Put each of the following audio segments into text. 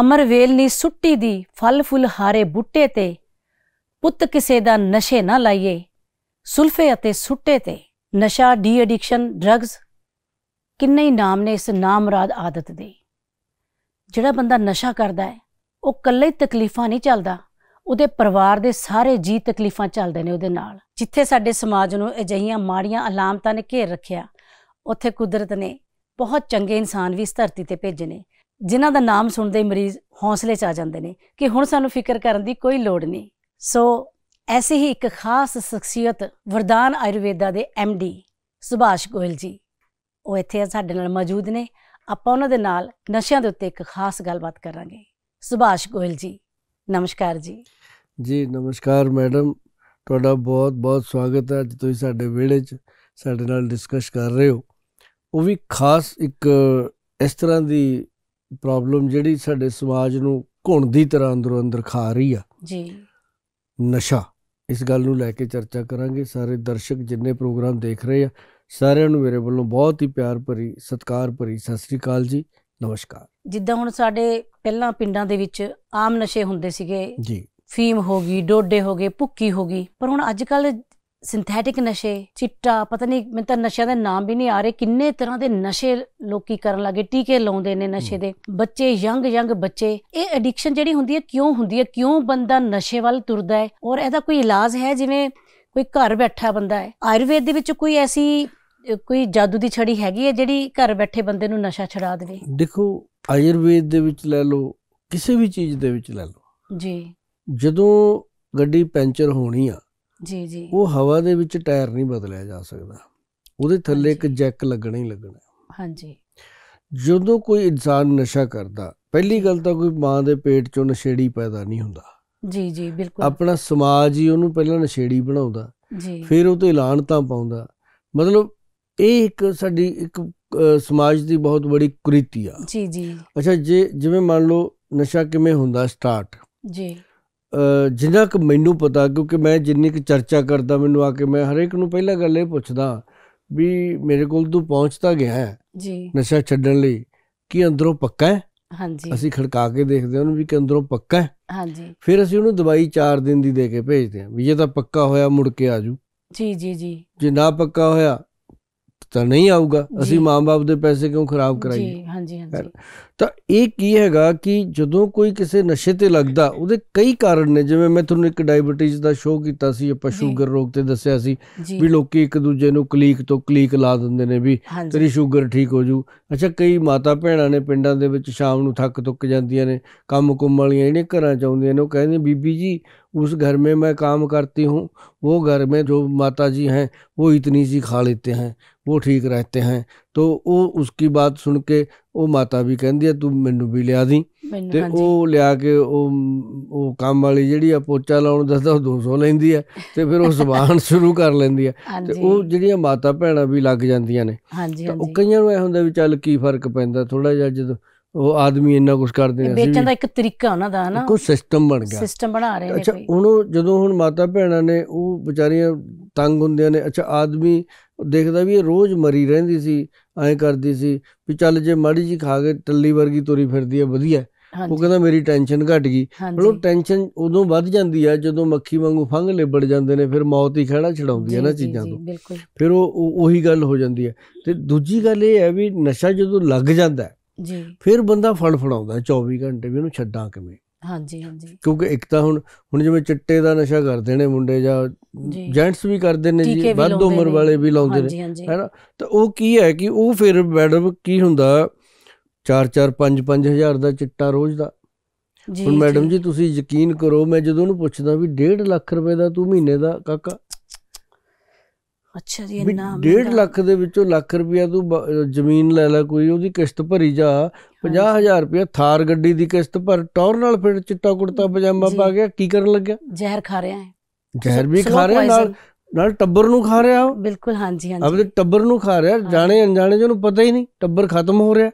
ਅਮਰਵੇਲ ਨੀ ਸੁੱਟੀ ਦੀ ਫਲ ਫੁੱਲ ਹਾਰੇ ਬੁੱਟੇ ਤੇ ਪੁੱਤ ਕਿਸੇ ਦਾ ਨਸ਼ੇ ਨਾ ਲਾਈਏ ਸੁਲਫੇ ਅਤੇ ਸੁੱਟੇ ਤੇ ਨਸ਼ਾ ਡੀ ਐਡਿਕਸ਼ਨ ਡਰੱਗਸ ਕਿੰਨੇ ਹੀ ਨਾਮ ਨੇ ਇਸ ਨਾਮਰਾਦ ਆਦਤ ਦੇ ਜਿਹੜਾ ਬੰਦਾ ਨਸ਼ਾ ਕਰਦਾ ਹੈ ਉਹ ਕੱਲੇ ਹੀ ਤਕਲੀਫਾਂ ਨਹੀਂ ਚੱਲਦਾ ਉਹਦੇ ਪਰਿਵਾਰ ਦੇ ਸਾਰੇ ਜੀ ਤਕਲੀਫਾਂ ਚੱਲਦੇ ਨੇ ਉਹਦੇ ਨਾਲ ਜਿੱਥੇ ਸਾਡੇ ਸਮਾਜ ਨੂੰ ਅਜਿਹੀਆਂ ਮਾੜੀਆਂ ਅਲਾਮਤਾਂ ਨੇ ਘੇਰ ਰੱਖਿਆ ਉੱਥੇ ਕੁਦਰਤ ਨੇ ਬਹੁਤ ਚੰਗੇ ਇਨਸਾਨ ਵੀ ਇਸ ਧਰਤੀ ਤੇ ਭੇਜੇ ਨੇ ਜਿਨ੍ਹਾਂ ਦਾ ਨਾਮ ਸੁਣਦੇ ਹੀ ਮਰੀਜ਼ ਹੌਸਲੇ 'ਚ ਆ ਜਾਂਦੇ ਨੇ ਕਿ ਹੁਣ ਸਾਨੂੰ ਫਿਕਰ ਕਰਨ ਦੀ ਕੋਈ ਲੋੜ ਨਹੀਂ ਸੋ ਐਸੀ ਹੀ ਇੱਕ ਖਾਸ ਸ਼ਖਸੀਅਤ ਵਰਦਾਨ ਆਯੁਰਵੇਦਾ ਦੇ ਐਮਡੀ ਸੁਭਾਸ਼ ਗੋਇਲ ਜੀ ਉਹ ਇੱਥੇ ਸਾਡੇ ਨਾਲ ਮੌਜੂਦ ਨੇ ਆਪਾਂ ਉਹਨਾਂ ਦੇ ਨਾਲ ਨਸ਼ਿਆਂ ਦੇ ਉੱਤੇ ਇੱਕ ਖਾਸ ਗੱਲਬਾਤ ਕਰਾਂਗੇ ਸੁਭਾਸ਼ ਗੋਇਲ ਜੀ ਨਮਸਕਾਰ ਜੀ ਜੀ ਨਮਸਕਾਰ ਮੈਡਮ ਤੁਹਾਡਾ ਬਹੁਤ ਬਹੁਤ ਸਵਾਗਤ ਹੈ ਅੱਜ ਤੁਸੀਂ ਸਾਡੇ ਵਿਹੜੇ 'ਚ ਸਾਡੇ ਨਾਲ ਡਿਸਕਸ ਕਰ ਰਹੇ ਹੋ ਉਹ ਵੀ ਖਾਸ ਇੱਕ ਇਸ ਤਰ੍ਹਾਂ ਦੀ ਪ੍ਰੋਬਲਮ ਜਿਹੜੀ ਸਾਡੇ ਸਮਾਜ ਨੂੰ ਘੁਣ ਦੀ ਤਰ੍ਹਾਂ ਅੰਦਰੋਂ ਅੰਦਰ ਖਾ ਰਹੀ ਆ ਜੀ ਨਸ਼ਾ ਇਸ ਗੱਲ ਨੂੰ ਲੈ ਕੇ ਚਰਚਾ ਕਰਾਂਗੇ ਸਾਰੇ ਦਰਸ਼ਕ ਜਿੰਨੇ ਪ੍ਰੋਗਰਾਮ ਦੇਖ ਰਹੇ ਆ ਸਾਰਿਆਂ ਨੂੰ ਮੇਰੇ ਵੱਲੋਂ ਬਹੁਤ ਹੀ ਪਿਆਰ ਭਰੀ ਸਤਿਕਾਰ ਭਰੀ ਸਤਿ ਸ੍ਰੀ ਅਕਾਲ ਜੀ ਨਮਸਕਾਰ ਜਿੱਦਾਂ ਹੁਣ ਸਾਡੇ ਪਹਿਲਾਂ ਪਿੰਡਾਂ ਦੇ ਵਿੱਚ ਆਮ ਨਸ਼ੇ ਹੁੰਦੇ ਸੀਗੇ ਜੀ ਫੀਮ ਹੋ ਗਈ ਡੋਡੇ ਹੋ ਗਏ ਭੁੱਕੀ ਹੋ ਗਈ ਪਰ ਹੁਣ ਅੱਜ ਕੱਲ ਸਿੰਥੈਟਿਕ ਨਸ਼ੇ ਚਿੱਟਾ ਪਤਾ ਨਹੀਂ ਮੈਂ ਤਾਂ ਨਸ਼ਿਆਂ ਦੇ ਨਾਮ ਵੀ ਨਹੀਂ ਆ ਰਹੇ ਕਿੰਨੇ ਤਰ੍ਹਾਂ ਦੇ ਨਸ਼ੇ ਲੋਕੀ ਕਰਨ ਲੱਗੇ ਟੀਕੇ ਲਾਉਂਦੇ ਨੇ ਨਸ਼ੇ ਦੇ ਬੱਚੇ ਯੰਗ ਯੰਗ ਬੱਚੇ ਇਹ ਐਡਿਕਸ਼ਨ ਜਿਹੜੀ ਹੁੰਦੀ ਹੈ ਕਿਉਂ ਹੁੰਦੀ ਹੈ ਕਿਉਂ ਬੰਦਾ ਨਸ਼ੇ ਵੱਲ ਤੁਰਦਾ ਹੈ ਔਰ ਇਹਦਾ ਕੋਈ ਇਲਾਜ ਹੈ ਜਿਵੇਂ ਕੋਈ ਘਰ ਬੈਠਾ ਬੰਦਾ ਹੈ ਆਯੁਰਵੇਦ ਦੇ ਵਿੱਚ ਕੋਈ ਐਸੀ ਕੋਈ ਜਾਦੂ ਦੀ ਛੜੀ ਹੈਗੀ ਹੈ ਜਿਹੜੀ ਘਰ ਬੈਠੇ ਬੰਦੇ ਨੂੰ ਨਸ਼ਾ ਛਡਾ ਦੇਵੇ ਦੇਖੋ ਆਯੁਰਵੇਦ ਦੇ ਵਿੱਚ ਲੈ ਲਓ ਕਿਸੇ ਵੀ ਚੀਜ਼ ਦੇ ਵਿੱਚ ਲੈ ਲਓ ਜੀ ਜਦੋਂ ਗੱਡੀ ਪੈਂਚਰ ਹੋਣੀ ਆ ਜੀ ਜੀ ਉਹ ਹਵਾ ਦੇ ਵਿੱਚ ਟਾਇਰ ਨਹੀਂ ਬਦਲਿਆ ਜਾ ਸਕਦਾ ਉਹਦੇ ਥੱਲੇ ਇੱਕ ਜੈਕ ਲੱਗਣਾ ਹੀ ਲੱਗਣਾ ਹਾਂਜੀ ਜਦੋਂ ਕੋਈ ਇਨਸਾਨ ਨਸ਼ਾ ਕਰਦਾ ਪਹਿਲੀ ਗੱਲ ਤਾਂ ਕੋਈ ਮਾਂ ਦੇ ਪੇਟ ਚੋਂ ਨਸ਼ੇੜੀ ਪੈਦਾ ਨਹੀਂ ਹੁੰਦਾ ਜੀ ਜੀ ਬਿਲਕੁਲ ਆਪਣਾ ਸਮਾਜ ਹੀ ਉਹਨੂੰ ਪਹਿਲਾਂ ਨਸ਼ੇੜੀ ਬਣਾਉਂਦਾ ਜੀ ਫਿਰ ਉਹ ਤੇ ਤਾਂ ਪਾਉਂਦਾ ਮਤਲਬ ਇਹ ਇੱਕ ਸਾਡੀ ਇੱਕ ਸਮਾਜ ਦੀ ਬਹੁਤ ਬੜੀ ਕੁਰੀਤੀ ਆ ਜੀ ਜੀ ਅੱਛਾ ਜੇ ਜਿਵੇਂ ਮੰਨ ਲਓ ਨਸ਼ਾ ਕਿਵੇਂ ਹੁੰਦਾ ਸਟਾਰਟ ਜੀ ਜਿੰਨਾ ਕਿ ਮੈਨੂੰ ਪਤਾ ਕਿਉਂਕਿ ਮੈਂ ਜਿੰਨੀ ਕਿ ਚਰਚਾ ਕਰਦਾ ਮੈਨੂੰ ਆ ਕੇ ਮੈਂ ਹਰੇਕ ਨੂੰ ਪਹਿਲਾਂ ਗੱਲ ਇਹ ਪੁੱਛਦਾ ਵੀ ਮੇਰੇ ਕੋਲ ਤੂੰ ਪਹੁੰਚਦਾ ਗਿਆ ਹੈ ਜੀ ਨਸ਼ਾ ਛੱਡਣ ਲਈ ਕੀ ਅੰਦਰੋਂ ਪੱਕਾ ਹੈ ਹਾਂਜੀ ਅਸੀਂ ਖੜਕਾ ਕੇ ਦੇਖਦੇ ਹਾਂ ਉਹਨੂੰ ਵੀ ਕਿ ਅੰਦਰੋਂ ਪੱਕਾ ਹੈ ਹਾਂਜੀ ਫਿਰ ਅਸੀਂ ਉਹਨੂੰ ਦਵਾਈ 4 ਦਿਨ ਦੀ ਦੇ ਕੇ ਭੇਜਦੇ ਹਾਂ ਵੀ ਇਹ ਤਾਂ ਪੱਕਾ ਹੋਇਆ ਮੁੜ ਕੇ ਆਜੂ ਜੀ ਜੀ ਜੀ ਜੇ ਨਾ ਪੱਕਾ ਹੋਇਆ ਤਾਂ ਨਹੀਂ ਆਊਗਾ ਅਸੀਂ ਮਾਂ-ਬਾਪ ਦੇ ਪੈਸੇ ਕਿਉਂ ਖਰਾਬ ਕਰਾਈਏ ਜੀ ਹਾਂਜੀ ਹਾਂਜੀ ਤਾਂ ਇਹ ਕੀ ਹੈਗਾ ਕਿ ਜਦੋਂ ਕੋਈ ਕਿਸੇ ਨਸ਼ੇ ਤੇ ਲੱਗਦਾ ਉਹਦੇ ਕਈ ਕਾਰਨ ਨੇ ਜਿਵੇਂ ਮੈਂ ਤੁਹਾਨੂੰ ਇੱਕ ਡਾਇਬੀਟੀਜ਼ ਦਾ ਸ਼ੋਅ ਕੀਤਾ ਸੀ ਆਪਾਂ ਸ਼ੂਗਰ ਰੋਗ ਤੇ ਦੱਸਿਆ ਸੀ ਵੀ ਲੋਕੀ ਇੱਕ ਦੂਜੇ ਨੂੰ ਕਲੀਕ ਤੋਂ ਕਲੀਕ ਲਾ ਦਿੰਦੇ ਨੇ ਵੀ ਤੇਰੀ ਸ਼ੂਗਰ ਠੀਕ ਹੋ ਜੂ ਅੱਛਾ ਕਈ ਮਾਤਾ ਭੈਣਾਂ ਨੇ ਪਿੰਡਾਂ ਦੇ ਵਿੱਚ ਸ਼ਾਮ ਨੂੰ ਥੱਕ ਤੁੱਕ ਜਾਂਦੀਆਂ ਨੇ ਕੰਮ ਕੁੰਮ ਵਾਲੀਆਂ ਇਹਨੇ ਘਰਾਂ ਚ ਆਉਂਦੀਆਂ ਨੇ ਉਹ ਕਹਿੰਦੇ ਬੀਬੀ ਜੀ ਉਸ ਘਰ ਮੇ ਮੈਂ ਕੰਮ ਕਰਤੀ ਹੂੰ ਉਹ ਘਰ ਮੇ ਜੋ ਮਾਤਾ ਜੀ ਹੈ ਉਹ ਇਤਨੀ सी ਖਾ ਲੇਤੇ ਹੈ ਉਹ ਠੀਕ ਰਹਤੇ ਹੈ ਤੋ ਉਹ ਉਸकी ਬਾਤ ਸੁਣ ਕੇ ਉਹ ਮਾਤਾ ਵੀ ਕਹਿੰਦੀ ਆ ਤੂੰ ਮੈਨੂੰ ਵੀ ਲਿਆ ਦੀ ਤੇ ਉਹ ਲਿਆ ਕੇ ਉਹ ਉਹ ਕੰਮ ਵਾਲੀ ਜਿਹੜੀ ਆ ਪੋਚਾ ਲਾਉਣ ਦੱਸਦਾ ਉਹ 200 ਲੈਂਦੀ ਆ ਤੇ ਫਿਰ ਉਹ ਜ਼ਬਾਨ ਸ਼ੁਰੂ ਕਰ ਲੈਂਦੀ ਆ ਤੇ ਉਹ ਜਿਹੜੀਆਂ ਮਾਤਾ ਭੈਣਾਂ ਵੀ ਲੱਗ ਜਾਂਦੀਆਂ ਨੇ ਤਾਂ ਉਹ ਕਈਆਂ ਨੂੰ ਐ ਹੁੰਦਾ ਵੀ ਚੱਲ ਕੀ ਫਰਕ ਪੈਂਦਾ ਥੋੜਾ ਜਿਹਾ ਜਦੋਂ ਉਹ ਆਦਮੀ ਇੰਨਾ ਕੁਝ ਕਰਦੇ ਨੇ ਵੇਚਣ ਦਾ ਇੱਕ ਤਰੀਕਾ ਉਹਨਾਂ ਦਾ ਹਨਾ ਕੋਈ ਸਿਸਟਮ ਬਣ ਗਿਆ ਸਿਸਟਮ ਬਣਾ ਰਹੇ ਨੇ ਅੱਛਾ ਉਹਨੂੰ ਜਦੋਂ ਹੁਣ ਮਾਤਾ ਭੈਣਾਂ ਨੇ ਉਹ ਵਿਚਾਰੀਆਂ ਤੰਗ ਹੁੰਦੀਆਂ ਨੇ ਅੱਛਾ ਆਦਮੀ ਉਹ ਦੇਖਦਾ ਵੀ ਇਹ ਰੋਜ਼ ਮਰੀ ਰਹਿੰਦੀ ਸੀ ਐਂ ਕਰਦੀ ਸੀ ਵੀ ਚੱਲ ਜੇ ਮਾੜੀ ਜੀ ਖਾ ਕੇ ਟੱਲੀ ਵਰਗੀ ਤੋਰੀ ਫਿਰਦੀ ਹੈ ਵਧੀਆ ਉਹ ਕਹਿੰਦਾ ਮੇਰੀ ਟੈਨਸ਼ਨ ਘਟ ਗਈ ਮਤਲਬ ਟੈਨਸ਼ਨ ਉਦੋਂ ਵੱਧ ਜਾਂਦੀ ਆ ਜਦੋਂ ਮੱਖੀ ਵਾਂਗੂ ਫੰਗ ਲਿਬੜ ਜਾਂਦੇ ਨੇ ਫਿਰ ਮੌਤ ਹੀ ਖੜਾ ਛਡਾਉਂਦੀ ਹੈ ਨਾ ਚੀਜ਼ਾਂ ਤੋਂ ਫਿਰ ਉਹ ਉਹੀ ਗੱਲ ਹੋ ਜਾਂਦੀ ਹੈ ਤੇ ਦੂਜੀ ਗੱਲ ਇਹ ਹੈ ਵੀ ਨਸ਼ਾ ਜਦੋਂ ਲੱਗ ਜਾਂਦਾ ਜੀ ਫਿਰ ਬੰਦਾ ਫੜ ਫੜਾਉਂਦਾ 24 ਘੰਟੇ ਵੀ ਉਹਨੂੰ ਛੱਡਾਂ ਕਿਵੇਂ ਹਾਂਜੀ ਹਾਂਜੀ ਕਿਉਂਕਿ ਇੱਕ ਤਾਂ ਹੁਣ ਹੁਣ ਜਿਵੇਂ ਚਿੱਟੇ ਦਾ ਨਸ਼ਾ ਕਰਦੇ ਨੇ ਮੁੰਡੇ ਜਾਂ ਜੈਂਟਸ ਵੀ ਕਰਦੇ ਨੇ ਜੀ ਵੱਧ ਉਮਰ ਵਾਲੇ ਵੀ ਲਾਉਂਦੇ ਨੇ ਹੈਨਾ ਤਾਂ ਉਹ ਕੀ ਹੈ ਕਿ ਉਹ ਫਿਰ ਮੈਡਮ ਕੀ ਹੁੰਦਾ 4-4 5-5 ਹਜ਼ਾਰ ਦਾ ਚਿੱਟਾ ਰੋਜ਼ ਦਾ ਹੁਣ ਮੈਡਮ ਜੀ ਤੁਸੀਂ ਯਕੀਨ ਕਰੋ ਮੈਂ ਜਦੋਂ ਉਹਨੂੰ ਪੁੱਛਦਾ ਵੀ 1.5 ਲੱਖ ਰੁਪਏ ਦਾ ਤੂੰ ਮਹੀਨੇ ਦਾ ਕਾਕਾ ਅੱਛਾ ਜੀ ਇੰਨਾ ਡੇਢ ਲੱਖ ਦੇ ਵਿੱਚੋਂ ਲੱਖ ਰੁਪਇਆ ਤੂੰ ਜ਼ਮੀਨ ਲੈ ਲੈ ਕੋਈ ਉਹਦੀ ਕਿਸ਼ਤ ਭਰੀ ਜਾ 50000 ਰੁਪਇਆ ਥਾਰ ਗੱਡੀ ਦੀ ਕਿਸ਼ਤ ਪਰ ਟੌਰ ਨਾਲ ਫਿਰ ਚਿੱਟਾ ਕੁੜਤਾ ਪਜਾਮਾ ਪਾ ਗਿਆ ਕੀ ਕਰਨ ਲੱਗਿਆ ਜ਼ਹਿਰ ਖਾ ਰਿਹਾ ਹੈ ਜ਼ਹਿਰ ਵੀ ਖਾ ਰਿਹਾ ਨਾਲ ਨਾਲ ਟੱਬਰ ਨੂੰ ਖਾ ਰਿਹਾ ਬਿਲਕੁਲ ਹਾਂਜੀ ਹਾਂਜੀ ਅਬ ਟੱਬਰ ਨੂੰ ਖਾ ਰਿਹਾ ਜਾਣੇ ਅਣਜਾਣੇ ਜਿਹਨੂੰ ਪਤਾ ਹੀ ਨਹੀਂ ਟੱਬਰ ਖਤਮ ਹੋ ਰਿਹਾ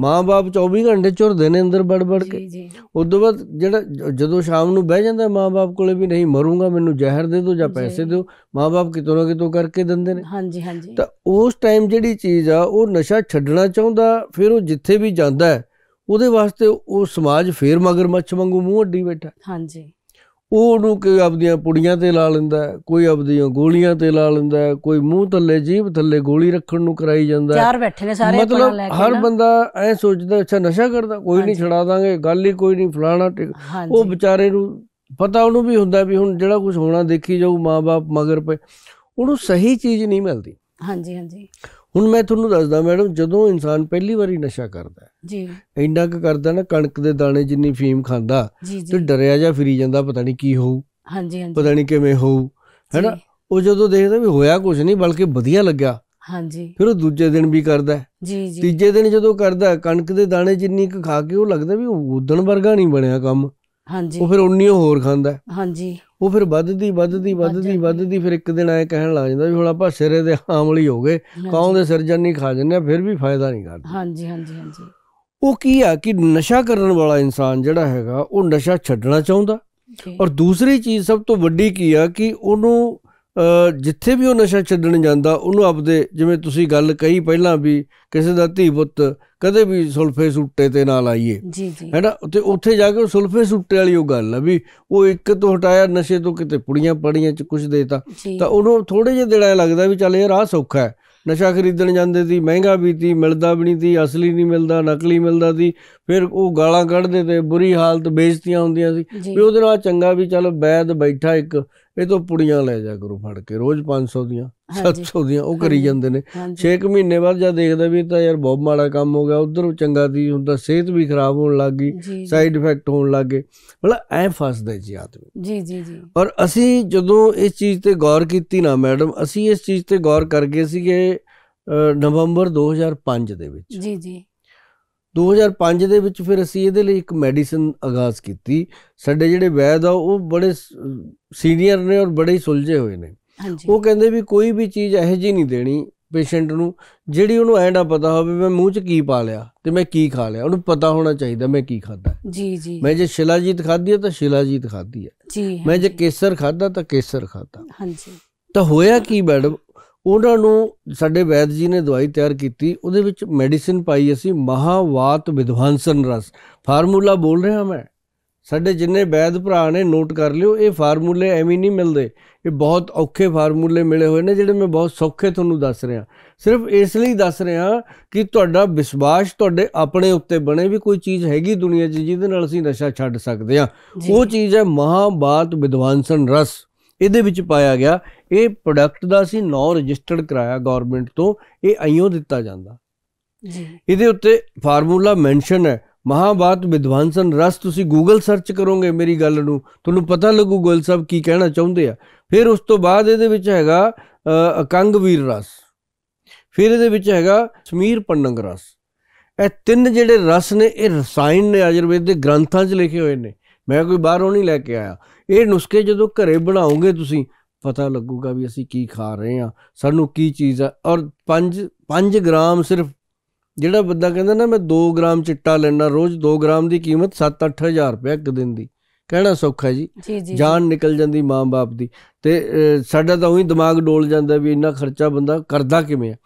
ਮਾਂ-ਬਾਪ 24 ਘੰਟੇ ਝੁਰਦੇ ਨੇ ਅੰਦਰ ਬੜਬੜ ਕੇ ਉਦੋਂ ਬਾਅਦ ਜਿਹੜਾ ਜਦੋਂ ਸ਼ਾਮ ਨੂੰ ਬਹਿ ਜਾਂਦਾ ਮਾਂ-ਬਾਪ ਕੋਲੇ ਵੀ ਨਹੀਂ ਮਰੂੰਗਾ ਮੈਨੂੰ ਜ਼ਹਿਰ ਦੇ ਦਿਓ ਜਾਂ ਪੈਸੇ ਦਿਓ ਮਾਂ-ਬਾਪ ਕਿਤੋਂ ਨਾ ਕਿਤੋਂ ਕਰਕੇ ਦਿੰਦੇ ਨੇ ਹਾਂਜੀ ਹਾਂਜੀ ਤਾਂ ਉਸ ਟਾਈਮ ਜਿਹੜੀ ਚੀਜ਼ ਆ ਉਹ ਨਸ਼ਾ ਛੱਡਣਾ ਚਾਹੁੰਦਾ ਫਿਰ ਉਹ ਜਿੱਥੇ ਵੀ ਜਾਂਦਾ ਉਹਦੇ ਵਾਸਤੇ ਉਹ ਸਮਾਜ ਫੇਰ ਮਗਰਮੱਛ ਵਾਂਗੂ ਮੂੰਹ ਅੱਡੀ ਬੈਠਾ ਹਾਂਜੀ ਉਹ ਨੂੰ ਕਿ ਆਪਦੀਆਂ ਪੁੜੀਆਂ ਤੇ ਲਾ ਲੈਂਦਾ ਕੋਈ ਆਪਦੀਆਂ ਗੋਲੀਆਂ ਤੇ ਲਾ ਲੈਂਦਾ ਕੋਈ ਮੂੰਹ ਥੱਲੇ ਜੀਭ ਥੱਲੇ ਗੋਲੀ ਰੱਖਣ ਨੂੰ ਕਰਾਈ ਜਾਂਦਾ ਚਾਰ ਬੈਠੇ ਨੇ ਸਾਰੇ ਮਤਲਬ ਹਰ ਬੰਦਾ ਐ ਸੋਚਦਾ ਅੱਛਾ ਨਸ਼ਾ ਕਰਦਾ ਕੋਈ ਨਹੀਂ ਛੜਾ ਦਾਂਗੇ ਗੱਲ ਹੀ ਕੋਈ ਨਹੀਂ ਫਲਾਣਾ ਉਹ ਵਿਚਾਰੇ ਨੂੰ ਪਤਾ ਉਹਨੂੰ ਵੀ ਹੁੰਦਾ ਵੀ ਹੁਣ ਜਿਹੜਾ ਕੁਝ ਹੋਣਾ ਦੇਖੀ ਜਾਊ ਮਾਪੇ ਮਗਰ ਪਏ ਉਹਨੂੰ ਸਹੀ ਚੀਜ਼ ਨਹੀਂ ਮਿਲਦੀ ਹਾਂਜੀ ਹਾਂਜੀ ਹੁਣ ਮੈਂ ਤੁਹਾਨੂੰ ਦੱਸਦਾ ਮੈਡਮ ਜਦੋਂ ਇਨਸਾਨ ਪਹਿਲੀ ਵਾਰੀ ਨਸ਼ਾ ਕਰਦਾ ਜੀ ਇੰਨਾ ਕੁ ਕਰਦਾ ਨਾ ਕਣਕ ਦੇ ਦਾਣੇ ਜਿੰਨੀ ਫੀਮ ਖਾਂਦਾ ਤੇ ਡਰਿਆ ਜਾਂ ਫਰੀ ਜਾਂਦਾ ਪਤਾ ਨਹੀਂ ਕੀ ਹੋਊ ਹਾਂਜੀ ਹਾਂਜੀ ਪਤਾ ਨਹੀਂ ਕਿਵੇਂ ਹੋਊ ਹੈਨਾ ਉਹ ਜਦੋਂ ਦੇਖਦਾ ਵੀ ਹੋਇਆ ਕੁਝ ਨਹੀਂ ਬਲਕਿ ਵਧੀਆ ਲੱਗਿਆ ਹਾਂਜੀ ਫਿਰ ਉਹ ਦੂਜੇ ਦਿਨ ਵੀ ਕਰਦਾ ਜੀ ਜੀ ਤੀਜੇ ਦਿਨ ਜਦੋਂ ਕਰਦਾ ਕਣਕ ਦੇ ਦਾਣੇ ਜਿੰਨੀ ਕੁ ਖਾ ਕੇ ਉਹ ਲੱਗਦਾ ਵੀ ਉਹ ਉਦਣ ਵਰਗਾ ਨਹੀਂ ਬਣਿਆ ਕੰਮ ਹਾਂਜੀ ਉਹ ਫਿਰ ਉਨੀ ਹੋਰ ਖਾਂਦਾ ਹਾਂਜੀ ਉਹ ਫਿਰ ਵੱਧਦੀ ਵੱਧਦੀ ਵੱਧਦੀ ਵੱਧਦੀ ਫਿਰ ਇੱਕ ਦਿਨ ਐ ਕਹਿਣ ਲੱਗ ਜਾਂਦਾ ਵੀ ਹੁਣ ਆਪਾਂ ਸਿਰੇ ਦੇ ਆਮਲੀ ਹੋ ਗਏ ਕਾਉਂ ਦੇ ਸਰਜਨ ਨਹੀਂ ਖਾ ਜੰਨੇ ਫਿਰ ਵੀ ਫਾਇਦਾ ਨਹੀਂ ਕਰਦੇ ਹਾਂਜੀ ਹਾਂਜੀ ਹਾਂਜੀ ਉਹ ਕੀ ਆ ਕਿ ਨਸ਼ਾ ਕਰਨ ਵਾਲਾ ਇਨਸਾਨ ਜਿਹੜਾ ਹੈਗਾ ਉਹ ਨਸ਼ਾ ਛੱਡਣਾ ਚਾਹੁੰਦਾ ਔਰ ਦੂਸਰੀ ਚੀਜ਼ ਸਭ ਤੋਂ ਵੱਡੀ ਕੀ ਆ ਕਿ ਉਹਨੂੰ ਜਿੱਥੇ ਵੀ ਉਹ ਨਸ਼ਾ ਛੱਡਣ ਜਾਂਦਾ ਉਹਨੂੰ ਆਪਦੇ ਜਿਵੇਂ ਤੁਸੀਂ ਗੱਲ ਕਹੀ ਪਹਿਲਾਂ ਵੀ ਕਿਸੇ ਦਾ ਧੀ ਪੁੱਤ ਕਦੇ ਵੀ ਸੁਲਫੇ ਸੁੱਟੇ ਤੇ ਨਾਲ ਆਈਏ ਜੀ ਜੀ ਹੈਨਾ ਤੇ ਉੱਥੇ ਜਾ ਕੇ ਉਹ ਸੁਲਫੇ ਸੁੱਟੇ ਵਾਲੀ ਉਹ ਗੱਲ ਆ ਵੀ ਉਹ ਇੱਕ ਤੋਂ ਹਟਾਇਆ ਨਸ਼ੇ ਤੋਂ ਕਿਤੇ ਪੁੜੀਆਂ ਪੜੀਆਂ ਚ ਕੁਝ ਦੇਤਾ ਤਾਂ ਉਹਨੂੰ ਥੋੜੇ ਜਿਹਾ ਦਿੜਾ ਲੱਗਦਾ ਵੀ ਚੱਲ ਯਾਰ ਆ ਸੌਖਾ ਹੈ ਨਸ਼ਾ ਖਰੀਦਣ ਜਾਂਦੇ ਸੀ ਮਹਿੰਗਾ ਵੀ ਸੀ ਮਿਲਦਾ ਵੀ ਨਹੀਂ ਸੀ ਅਸਲੀ ਨਹੀਂ ਮਿਲਦਾ ਨਕਲੀ ਮਿਲਦਾ ਸੀ ਫਿਰ ਉਹ ਗਾਲਾਂ ਕੱਢਦੇ ਤੇ ਬੁਰੀ ਹਾਲਤ ਬੇਇੱਜ਼ਤੀਆਂ ਹੁੰਦੀਆਂ ਸੀ ਵੀ ਉਹਦੇ ਨਾਲ ਚੰਗਾ ਵੀ ਚੱਲ ਬੈਦ ਬੈਠਾ ਇੱਕ ਇਹ ਤੋਂ ਪੁੜੀਆਂ ਲੈ ਜਾ ਗੁਰੂ ਫੜ ਕੇ ਰੋਜ਼ 500 ਦੀਆਂ 700 ਦੀਆਂ ਉਹ ਕਰੀ ਜਾਂਦੇ ਨੇ 6 ਮਹੀਨੇ ਬਾਅਦ ਜਦ ਦੇਖਦਾ ਵੀ ਤਾਂ ਯਾਰ ਬਹੁਤ ਮਾੜਾ ਕੰਮ ਹੋ ਗਿਆ ਉਧਰ ਚੰਗਾ ਦੀ ਹੁੰਦਾ ਸਿਹਤ ਵੀ ਖਰਾਬ ਹੋਣ ਲੱਗ ਗਈ ਸਾਈਡ ਇਫੈਕਟ ਹੋਣ ਲੱਗ ਗਏ ਮਤਲਬ ਐ ਫਸਦਾ ਜੀ ਆਦਮੀ ਜੀ ਜੀ ਜੀ ਔਰ ਅਸੀਂ ਜਦੋਂ ਇਸ ਚੀਜ਼ ਤੇ ਗੌਰ ਕੀਤੀ ਨਾ ਮੈਡਮ ਅਸੀਂ ਇਸ ਚੀਜ਼ ਤੇ ਗੌਰ ਕਰ ਗਏ ਸੀਗੇ ਨਵੰਬਰ 2005 ਦੇ ਵਿੱਚ ਜੀ ਜੀ 2005 ਦੇ ਵਿੱਚ ਫਿਰ ਅਸੀਂ ਇਹਦੇ ਲਈ ਇੱਕ ਮੈਡੀਸਨ ਆਗਾਜ਼ ਕੀਤੀ ਸਾਡੇ ਜਿਹੜੇ ਵੈਦ ਆ ਉਹ ਬੜੇ ਸੀਨੀਅਰ ਨੇ ਔਰ ਬੜੇ ਸੁਲਝੇ ਹੋਏ ਨੇ ਉਹ ਕਹਿੰਦੇ ਵੀ ਕੋਈ ਵੀ ਚੀਜ਼ ਇਹੋ ਜੀ ਨਹੀਂ ਦੇਣੀ ਪੇਸ਼ੈਂਟ ਨੂੰ ਜਿਹੜੀ ਉਹਨੂੰ ਐਂ ਨਾ ਪਤਾ ਹੋਵੇ ਮੈਂ ਮੂੰਹ 'ਚ ਕੀ ਪਾ ਲਿਆ ਤੇ ਮੈਂ ਕੀ ਖਾ ਲਿਆ ਉਹਨੂੰ ਪਤਾ ਹੋਣਾ ਚਾਹੀਦਾ ਮੈਂ ਕੀ ਖਾਦਾ ਜੀ ਜੀ ਮੈਂ ਜੇ ਸ਼ਿਲਾਜੀਤ ਖਾਦੀ ਹੈ ਤਾਂ ਸ਼ਿਲਾਜੀਤ ਖਾਦੀ ਹੈ ਜੀ ਮੈਂ ਜੇ ਕੇਸਰ ਖਾਦਾ ਤਾਂ ਕੇਸਰ ਖਾਦਾ ਹਾਂਜੀ ਤਾਂ ਹੋਇਆ ਕੀ ਮੈਡਮ ਉਹਨਾਂ ਨੂੰ ਸਾਡੇ ਵੈਦ ਜੀ ਨੇ ਦਵਾਈ ਤਿਆਰ ਕੀਤੀ ਉਹਦੇ ਵਿੱਚ ਮੈਡੀਸਿਨ ਪਾਈ ਅਸੀਂ ਮਹਾਵਾਤ ਵਿਦਵਾਨਸਨ ਰਸ ਫਾਰਮੂਲਾ ਬੋਲ ਰਿਹਾ ਮੈਂ ਸਾਡੇ ਜਿੰਨੇ ਵੈਦ ਭਰਾ ਨੇ ਨੋਟ ਕਰ ਲਿਓ ਇਹ ਫਾਰਮੂਲੇ ਐਵੇਂ ਨਹੀਂ ਮਿਲਦੇ ਇਹ ਬਹੁਤ ਔਖੇ ਫਾਰਮੂਲੇ ਮਿਲੇ ਹੋਏ ਨੇ ਜਿਹੜੇ ਮੈਂ ਬਹੁਤ ਸੌਖੇ ਤੁਹਾਨੂੰ ਦੱਸ ਰਿਹਾ ਸਿਰਫ ਇਸ ਲਈ ਦੱਸ ਰਿਹਾ ਕਿ ਤੁਹਾਡਾ ਵਿਸ਼ਵਾਸ ਤੁਹਾਡੇ ਆਪਣੇ ਉੱਤੇ ਬਣੇ ਵੀ ਕੋਈ ਚੀਜ਼ ਹੈਗੀ ਦੁਨੀਆ 'ਚ ਜਿਹਦੇ ਨਾਲ ਅਸੀਂ ਨਸ਼ਾ ਛੱਡ ਸਕਦੇ ਆ ਉਹ ਚੀਜ਼ ਹੈ ਮਹਾਬਾਤ ਵਿਦਵਾਨਸਨ ਰਸ ਇਹਦੇ ਵਿੱਚ ਪਾਇਆ ਗਿਆ ਇਹ ਪ੍ਰੋਡਕਟ ਦਾ ਸੀ ਨੌ ਰਜਿਸਟਰਡ ਕਰਾਇਆ ਗਵਰਨਮੈਂਟ ਤੋਂ ਇਹ ਐਂਓ ਦਿੱਤਾ ਜਾਂਦਾ ਜੀ ਇਹਦੇ ਉੱਤੇ ਫਾਰਮੂਲਾ ਮੈਂਸ਼ਨ ਹੈ ਮਹਾਬਾਤ ਵਿਦਵਾਨਸਨ ਰਸ ਤੁਸੀਂ ਗੂਗਲ ਸਰਚ ਕਰੋਗੇ ਮੇਰੀ ਗੱਲ ਨੂੰ ਤੁਹਾਨੂੰ ਪਤਾ ਲੱਗੂ ਗੋਲ ਸਾਹਿਬ ਕੀ ਕਹਿਣਾ ਚਾਹੁੰਦੇ ਆ ਫਿਰ ਉਸ ਤੋਂ ਬਾਅਦ ਇਹਦੇ ਵਿੱਚ ਹੈਗਾ ਅਕੰਗ ਵੀਰ ਰਸ ਫਿਰ ਇਹਦੇ ਵਿੱਚ ਹੈਗਾ ਸਮੀਰ ਪੰਨੰਗ ਰਸ ਇਹ ਤਿੰਨ ਜਿਹੜੇ ਰਸ ਨੇ ਇਹ ਰਸਾਇਣ ਨੇ ਆਯੁਰਵੇਦ ਦੇ ਗ੍ਰੰਥਾਂ 'ਚ ਲਿਖੇ ਹੋਏ ਨੇ ਮੈਂ ਕੋਈ ਬਾਹਰੋਂ ਨਹੀਂ ਲੈ ਕੇ ਆਇਆ ਇਹ ਨੁਸਖੇ ਜਦੋਂ ਘਰੇ ਬਣਾਓਗੇ ਤੁਸੀਂ ਪਤਾ ਲੱਗੂਗਾ ਵੀ ਅਸੀਂ ਕੀ ਖਾ ਰਹੇ ਹਾਂ ਸਾਨੂੰ ਕੀ ਚੀਜ਼ ਆ ਔਰ 5 5 ਗ੍ਰਾਮ ਸਿਰਫ ਜਿਹੜਾ ਬੰਦਾ ਕਹਿੰਦਾ ਨਾ ਮੈਂ 2 ਗ੍ਰਾਮ ਚਿੱਟਾ ਲੈਣਾ ਰੋਜ਼ 2 ਗ੍ਰਾਮ ਦੀ ਕੀਮਤ 7-8000 ਰੁਪਏ ਇੱਕ ਦਿਨ ਦੀ ਕਹਿਣਾ ਸੌਖਾ ਜੀ ਜਾਨ ਨਿਕਲ ਜਾਂਦੀ ਮਾਂ-ਬਾਪ ਦੀ ਤੇ ਸਾਡਾ ਤਾਂ ਉਹੀ ਦਿਮਾਗ ਡੋਲ ਜਾਂਦਾ ਵੀ ਇੰਨਾ ਖਰਚਾ ਬੰਦਾ ਕਰਦਾ ਕਿਵੇਂ ਆ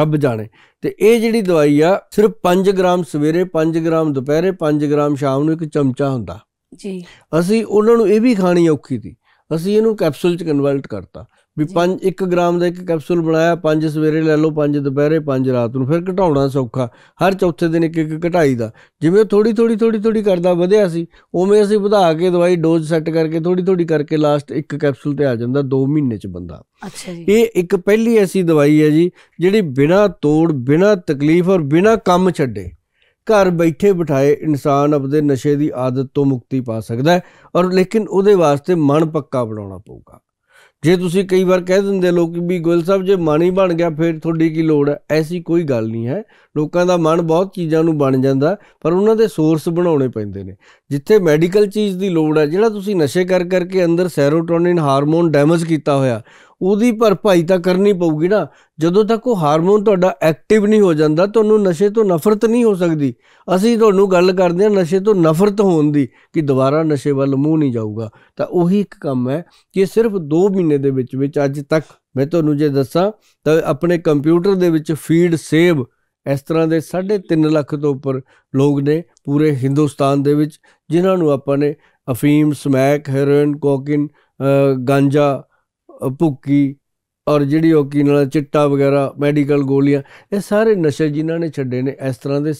ਰੱਬ ਜਾਣੇ ਤੇ ਇਹ ਜਿਹੜੀ ਦਵਾਈ ਆ ਸਿਰਫ 5 ਗ੍ਰਾਮ ਸਵੇਰੇ 5 ਗ੍ਰਾਮ ਦੁਪਹਿਰੇ 5 ਗ੍ਰਾਮ ਸ਼ਾਮ ਨੂੰ ਇੱਕ ਚਮਚਾ ਹੁੰਦਾ ਜੀ ਅਸੀਂ ਉਹਨਾਂ ਨੂੰ ਇਹ ਵੀ ਖਾਣੀ ਔਖੀ ਸੀ ਅਸੀਂ ਇਹਨੂੰ ਕੈਪਸੂਲ ਚ ਕਨਵਰਟ ਕਰਤਾ ਵੀ 5 1 ਗ੍ਰਾਮ ਦਾ ਇੱਕ ਕੈਪਸੂਲ ਬਣਾਇਆ 5 ਸਵੇਰੇ ਲੈ ਲਓ 5 ਦੁਪਹਿਰੇ 5 ਰਾਤ ਨੂੰ ਫਿਰ ਘਟਾਉਣਾ ਸੌਖਾ ਹਰ ਚੌਥੇ ਦਿਨ ਇੱਕ ਇੱਕ ਘਟਾਈ ਦਾ ਜਿਵੇਂ ਥੋੜੀ ਥੋੜੀ ਥੋੜੀ ਥੋੜੀ ਕਰਦਾ ਵਧਿਆ ਸੀ ਉਵੇਂ ਅਸੀਂ ਵਧਾ ਕੇ ਦਵਾਈ ਡੋਜ਼ ਸੈੱਟ ਕਰਕੇ ਥੋੜੀ ਥੋੜੀ ਕਰਕੇ ਲਾਸਟ ਇੱਕ ਕੈਪਸੂਲ ਤੇ ਆ ਜਾਂਦਾ 2 ਮਹੀਨੇ ਚ ਬੰਦਾ ਅੱਛਾ ਜੀ ਇਹ ਇੱਕ ਪਹਿਲੀ ਐਸੀ ਦਵਾਈ ਹੈ ਜੀ ਜਿਹੜੀ ਬਿਨਾ ਤੋੜ ਬਿਨਾ ਤਕਲੀਫ ਔਰ ਬਿਨਾ ਕੰਮ ਛੱਡੇ ਘਰ ਬੈਠੇ ਬਿਠਾਏ ਇਨਸਾਨ ਆਪਦੇ ਨਸ਼ੇ ਦੀ ਆਦਤ ਤੋਂ ਮੁਕਤੀ ਪਾ ਸਕਦਾ ਹੈ ਔਰ ਲੇਕਿਨ ਉਹਦੇ ਵਾਸਤੇ ਮਨ ਪੱਕਾ ਬਣਾਉਣਾ ਪਊਗਾ ਜੇ ਤੁਸੀਂ ਕਈ ਵਾਰ ਕਹਿ ਦਿੰਦੇ ਲੋਕ ਵੀ ਗੋਇਲ ਸਾਹਿਬ ਜੇ ਮਨ ਹੀ ਬਣ ਗਿਆ ਫਿਰ ਤੁਹਾਡੀ ਕੀ ਲੋੜ ਹੈ ਐਸੀ ਕੋਈ ਗੱਲ ਨਹੀਂ ਹੈ ਲੋਕਾਂ ਦਾ ਮਨ ਬਹੁਤ ਚੀਜ਼ਾਂ ਨੂੰ ਬਣ ਜਾਂਦਾ ਪਰ ਉਹਨਾਂ ਦੇ ਸੋਰਸ ਬਣਾਉਣੇ ਪੈਂਦੇ ਨੇ ਜਿੱਥੇ ਮੈਡੀਕਲ ਚੀਜ਼ ਦੀ ਲੋੜ ਹੈ ਜਿਹੜਾ ਤੁਸੀਂ ਨਸ਼ੇ ਕਰ ਕਰਕੇ ਅੰਦਰ ਸੈਰੋਟੋਨਿਨ ਹਾਰਮੋਨ ਡੈਮੇਜ ਕੀਤਾ ਹੋਇਆ ਉਹਦੀ ਭਰਪਾਈ ਤਾਂ ਕਰਨੀ ਪਊਗੀ ਨਾ ਜਦੋਂ ਤੱਕ ਉਹ ਹਾਰਮੋਨ ਤੁਹਾਡਾ ਐਕਟਿਵ ਨਹੀਂ ਹੋ ਜਾਂਦਾ ਤੁਹਾਨੂੰ ਨਸ਼ੇ ਤੋਂ ਨਫ਼ਰਤ ਨਹੀਂ ਹੋ ਸਕਦੀ ਅਸੀਂ ਤੁਹਾਨੂੰ ਗੱਲ ਕਰਦੇ ਹਾਂ ਨਸ਼ੇ ਤੋਂ ਨਫ਼ਰਤ ਹੋਣ ਦੀ ਕਿ ਦੁਬਾਰਾ ਨਸ਼ੇ ਵੱਲ ਮੂੰਹ ਨਹੀਂ ਜਾਊਗਾ ਤਾਂ ਉਹੀ ਇੱਕ ਕੰਮ ਹੈ ਕਿ ਸਿਰਫ 2 ਮਹੀਨੇ ਦੇ ਵਿੱਚ ਵਿੱਚ ਅੱਜ ਤੱਕ ਮੈਂ ਤੁਹਾਨੂੰ ਜੇ ਦੱਸਾਂ ਤਾਂ ਆਪਣੇ ਕੰਪਿਊਟਰ ਦੇ ਵਿੱਚ ਫੀਡ ਸੇਵ ਇਸ ਤਰ੍ਹਾਂ ਦੇ 3.5 ਲੱਖ ਤੋਂ ਉੱਪਰ ਲੋਕ ਨੇ ਪੂਰੇ ਹਿੰਦੁਸਤਾਨ ਦੇ ਵਿੱਚ ਜਿਨ੍ਹਾਂ ਨੂੰ ਆਪਾਂ ਨੇ ਅਫੀਮ ਸਮੈਕ ਹੈਰੋਇਨ ਕੋਕਿਨ ਗਾਂਜਾ ਭੁੱਕੀ ਔਰ ਜਿਹੜੀ ਉਹ ਕੀ ਨਾਲ ਚਿੱਟਾ ਵਗੈਰਾ ਮੈਡੀਕਲ ਗੋਲੀਆਂ ਇਹ ਸਾਰੇ ਨਸ਼ੇ ਜਿਨ੍ਹਾਂ ਨੇ ਛੱਡੇ ਨੇ ਇਸ ਤਰ੍ਹਾਂ ਦੇ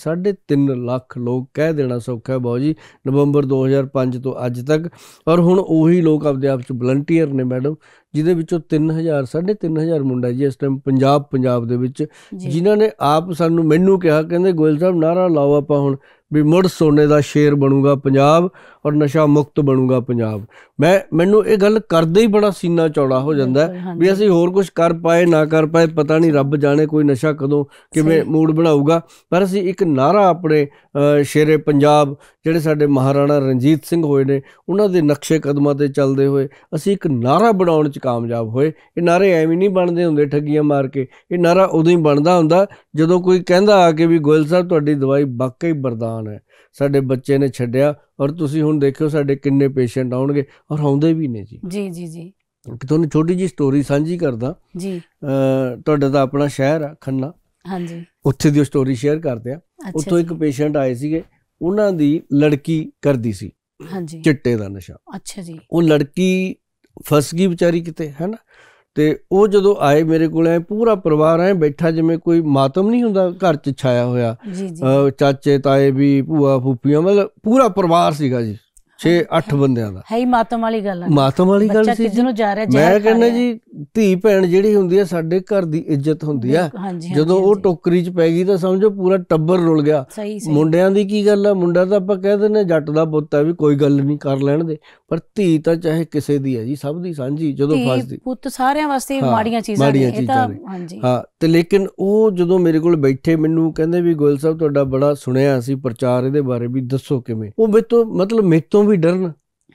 3.5 ਲੱਖ ਲੋਕ ਕਹਿ ਦੇਣਾ ਸੌਖਾ ਹੈ ਬਾਉ ਜੀ ਨਵੰਬਰ 2005 ਤੋਂ ਅੱਜ ਤੱਕ ਔਰ ਹੁਣ ਉਹੀ ਲੋਕ ਆਪਦੇ ਆਪ ਚ ਵਲੰਟੀਅਰ ਨੇ ਮੈਡਮ ਜਿਹਦੇ ਵਿੱਚੋਂ 3000 3500 ਮੁੰਡਾ ਜੀ ਇਸ ਟਾਈਮ ਪੰਜਾਬ ਪੰਜਾਬ ਦੇ ਵਿੱਚ ਜਿਨ੍ਹਾਂ ਨੇ ਆਪ ਸਾਨੂੰ ਮੈਨੂੰ ਕਿਹਾ ਕਹਿੰਦੇ ਗੋਇਲ ਸਾਹਿਬ ਨਾਰਾ ਲਾਓ ਆਪਾਂ ਹੁਣ ਵੀ ਮੁੜ ਸੋਨੇ ਦਾ ਸ਼ੇਰ ਬਣੂਗਾ ਪੰਜਾਬ ਔਰ ਨਸ਼ਾ ਮੁਕਤ ਬਣੂਗਾ ਪੰਜਾਬ ਮੈਂ ਮੈਨੂੰ ਇਹ ਗੱਲ ਕਰਦੇ ਹੀ ਬੜਾ ਸੀਨਾ ਚੌੜਾ ਹੋ ਜਾਂਦਾ ਵੀ ਅਸੀਂ ਹੋਰ ਕੁਝ ਕਰ ਪਾਏ ਨਾ ਕਰ ਪਾਏ ਪਤਾ ਨਹੀਂ ਰੱਬ ਜਾਣੇ ਕੋਈ ਨਸ਼ਾ ਕਦੋਂ ਕਿਵੇਂ ਮੂਡ ਬਣਾਊਗਾ ਪਰ ਅਸੀਂ ਇੱਕ ਨਾਰਾ ਆਪਣੇ ਸ਼ੇਰੇ ਪੰਜਾਬ ਜਿਹੜੇ ਸਾਡੇ ਮਹਾਰਾਣਾ ਰਣਜੀਤ ਸਿੰਘ ਹੋਏ ਨੇ ਉਹਨਾਂ ਦੇ ਨਕਸ਼ੇ ਕਦਮਾਂ ਤੇ ਚੱਲਦੇ ਹੋਏ ਅਸੀਂ ਇੱਕ ਨਾਰਾ ਬਣਾਉਣ 'ਚ ਕਾਮਯਾਬ ਹੋਏ ਇਹ ਨਾਰੇ ਐਵੇਂ ਨਹੀਂ ਬਣਦੇ ਹੁੰਦੇ ਠੱਗੀਆਂ ਮਾਰ ਕੇ ਇਹ ਨਾਰਾ ਉਦੋਂ ਹੀ ਬਣਦਾ ਹੁੰਦਾ ਜਦੋਂ ਕੋਈ ਕਹਿੰਦਾ ਆ ਕੇ ਵੀ ਗੋਇਲ ਸਾਹਿਬ ਤੁਹਾਡੀ ਦਵਾਈ ਵਾਕਈ ਬਰਦਾਨ ਹੈ ਸਾਡੇ ਬੱਚੇ ਨੇ ਛੱਡਿਆ ਔਰ ਤੁਸੀਂ ਹੁਣ ਦੇਖਿਓ ਸਾਡੇ ਕਿੰਨੇ ਪੇਸ਼ੈਂਟ ਆਉਣਗੇ ਔਰ ਆਉਂਦੇ ਵੀ ਨੇ ਜੀ ਜੀ ਜੀ ਜੀ ਤੁਹਾਨੂੰ ਛੋਟੀ ਜੀ ਸਟੋਰੀ ਸਾਂਝੀ ਕਰਦਾ ਜੀ ਤੁਹਾਡਾ ਤਾਂ ਆਪਣਾ ਸ਼ਹਿਰ ਆ ਖੰਨਾ ਹਾਂਜੀ ਉੱਥੇ ਦੀ ਸਟੋਰੀ ਸ਼ੇਅਰ ਕਰਦੇ ਆ ਉੱਥੋਂ ਇੱਕ ਪੇਸ਼ੈਂਟ ਆਏ ਸੀਗੇ ਉਹਨਾਂ ਦੀ ਲੜਕੀ ਕਰਦੀ ਸੀ ਹਾਂਜੀ ਚਿੱਟੇ ਦਾ ਨਸ਼ਾ ਅੱਛਾ ਜੀ ਉਹ ਲੜਕੀ ਫਸ ਗਈ ਵਿਚਾਰੀ ਕਿਤੇ ਹੈਨਾ ਤੇ ਉਹ ਜਦੋਂ ਆਏ ਮੇਰੇ ਕੋਲ ਐ ਪੂਰਾ ਪਰਿਵਾਰ ਐ ਬੈਠਾ ਜਿਵੇਂ ਕੋਈ ਮਾਤਮ ਨਹੀਂ ਹੁੰਦਾ ਘਰ 'ਚ ਛਾਇਆ ਹੋਇਆ ਚਾਚੇ ਤਾਏ ਵੀ ਭੂਆ ਫੁੱਪੀਆਂ ਮਤਲਬ ਪੂਰਾ ਪਰਿਵਾਰ ਸੀਗਾ ਜੀ 6-8 ਬੰਦਿਆਂ ਦਾ ਹੈ ਹੀ ਮਾਤਮ ਵਾਲੀ ਗੱਲ ਹੈ ਮਾਤਮ ਵਾਲੀ ਗੱਲ ਸੀ ਬੱਚਾ ਕਿਸ ਨੂੰ ਜਾ ਰਿਹਾ ਮੈਂ ਕਹਿੰਦਾ ਜੀ ਧੀ ਭੈਣ ਜਿਹੜੀ ਹੁੰਦੀ ਹੈ ਸਾਡੇ ਘਰ ਦੀ ਇੱਜ਼ਤ ਹੁੰਦੀ ਆ ਜਦੋਂ ਉਹ ਟੋਕਰੀ 'ਚ ਪੈ ਗਈ ਤਾਂ ਸਮਝੋ ਪੂਰਾ ਟੱਬਰ ਰੁਲ ਗਿਆ ਮੁੰਡਿਆਂ ਦੀ ਕੀ ਗੱਲ ਆ ਮੁੰਡਾ ਤਾਂ ਆਪਾਂ ਕਹਿ ਦਿੰਨੇ ਜੱਟ ਦਾ ਪੁੱਤ ਆ ਵੀ ਕੋਈ ਗੱਲ ਨਹੀਂ ਕਰ ਲੈਣ ਦੇ ਪਰ ਧੀ ਤਾਂ ਚਾਹੇ ਕਿਸੇ ਦੀ ਆ ਜੀ ਸਭ ਦੀ ਸਾਂਝੀ ਜਦੋਂ ਫਸਦੀ ਪੁੱਤ ਸਾਰਿਆਂ ਵਾਸਤੇ ਮਾੜੀਆਂ ਚੀਜ਼ਾਂ ਨੇ ਇਹ ਤਾਂ ਹਾਂਜੀ ਹਾਂ ਤੇ ਲੇਕਿਨ ਉਹ ਜਦੋਂ ਮੇਰੇ ਕੋਲ ਬੈਠੇ ਮੈਨੂੰ ਕਹਿੰਦੇ ਵੀ ਗੋਇਲ ਸਾਹਿਬ ਤੁਹਾਡਾ ਬੜਾ ਸੁਣਿਆ ਸੀ ਪ੍ਰਚਾਰ ਇਹਦੇ ਬਾਰੇ ਵੀ ਦੱਸੋ ਕਿਵੇਂ ਉਹ ਮੇਤੋਂ ਮਤਲਬ ਮੇਤੋਂ ਵੀ ਡਰਨ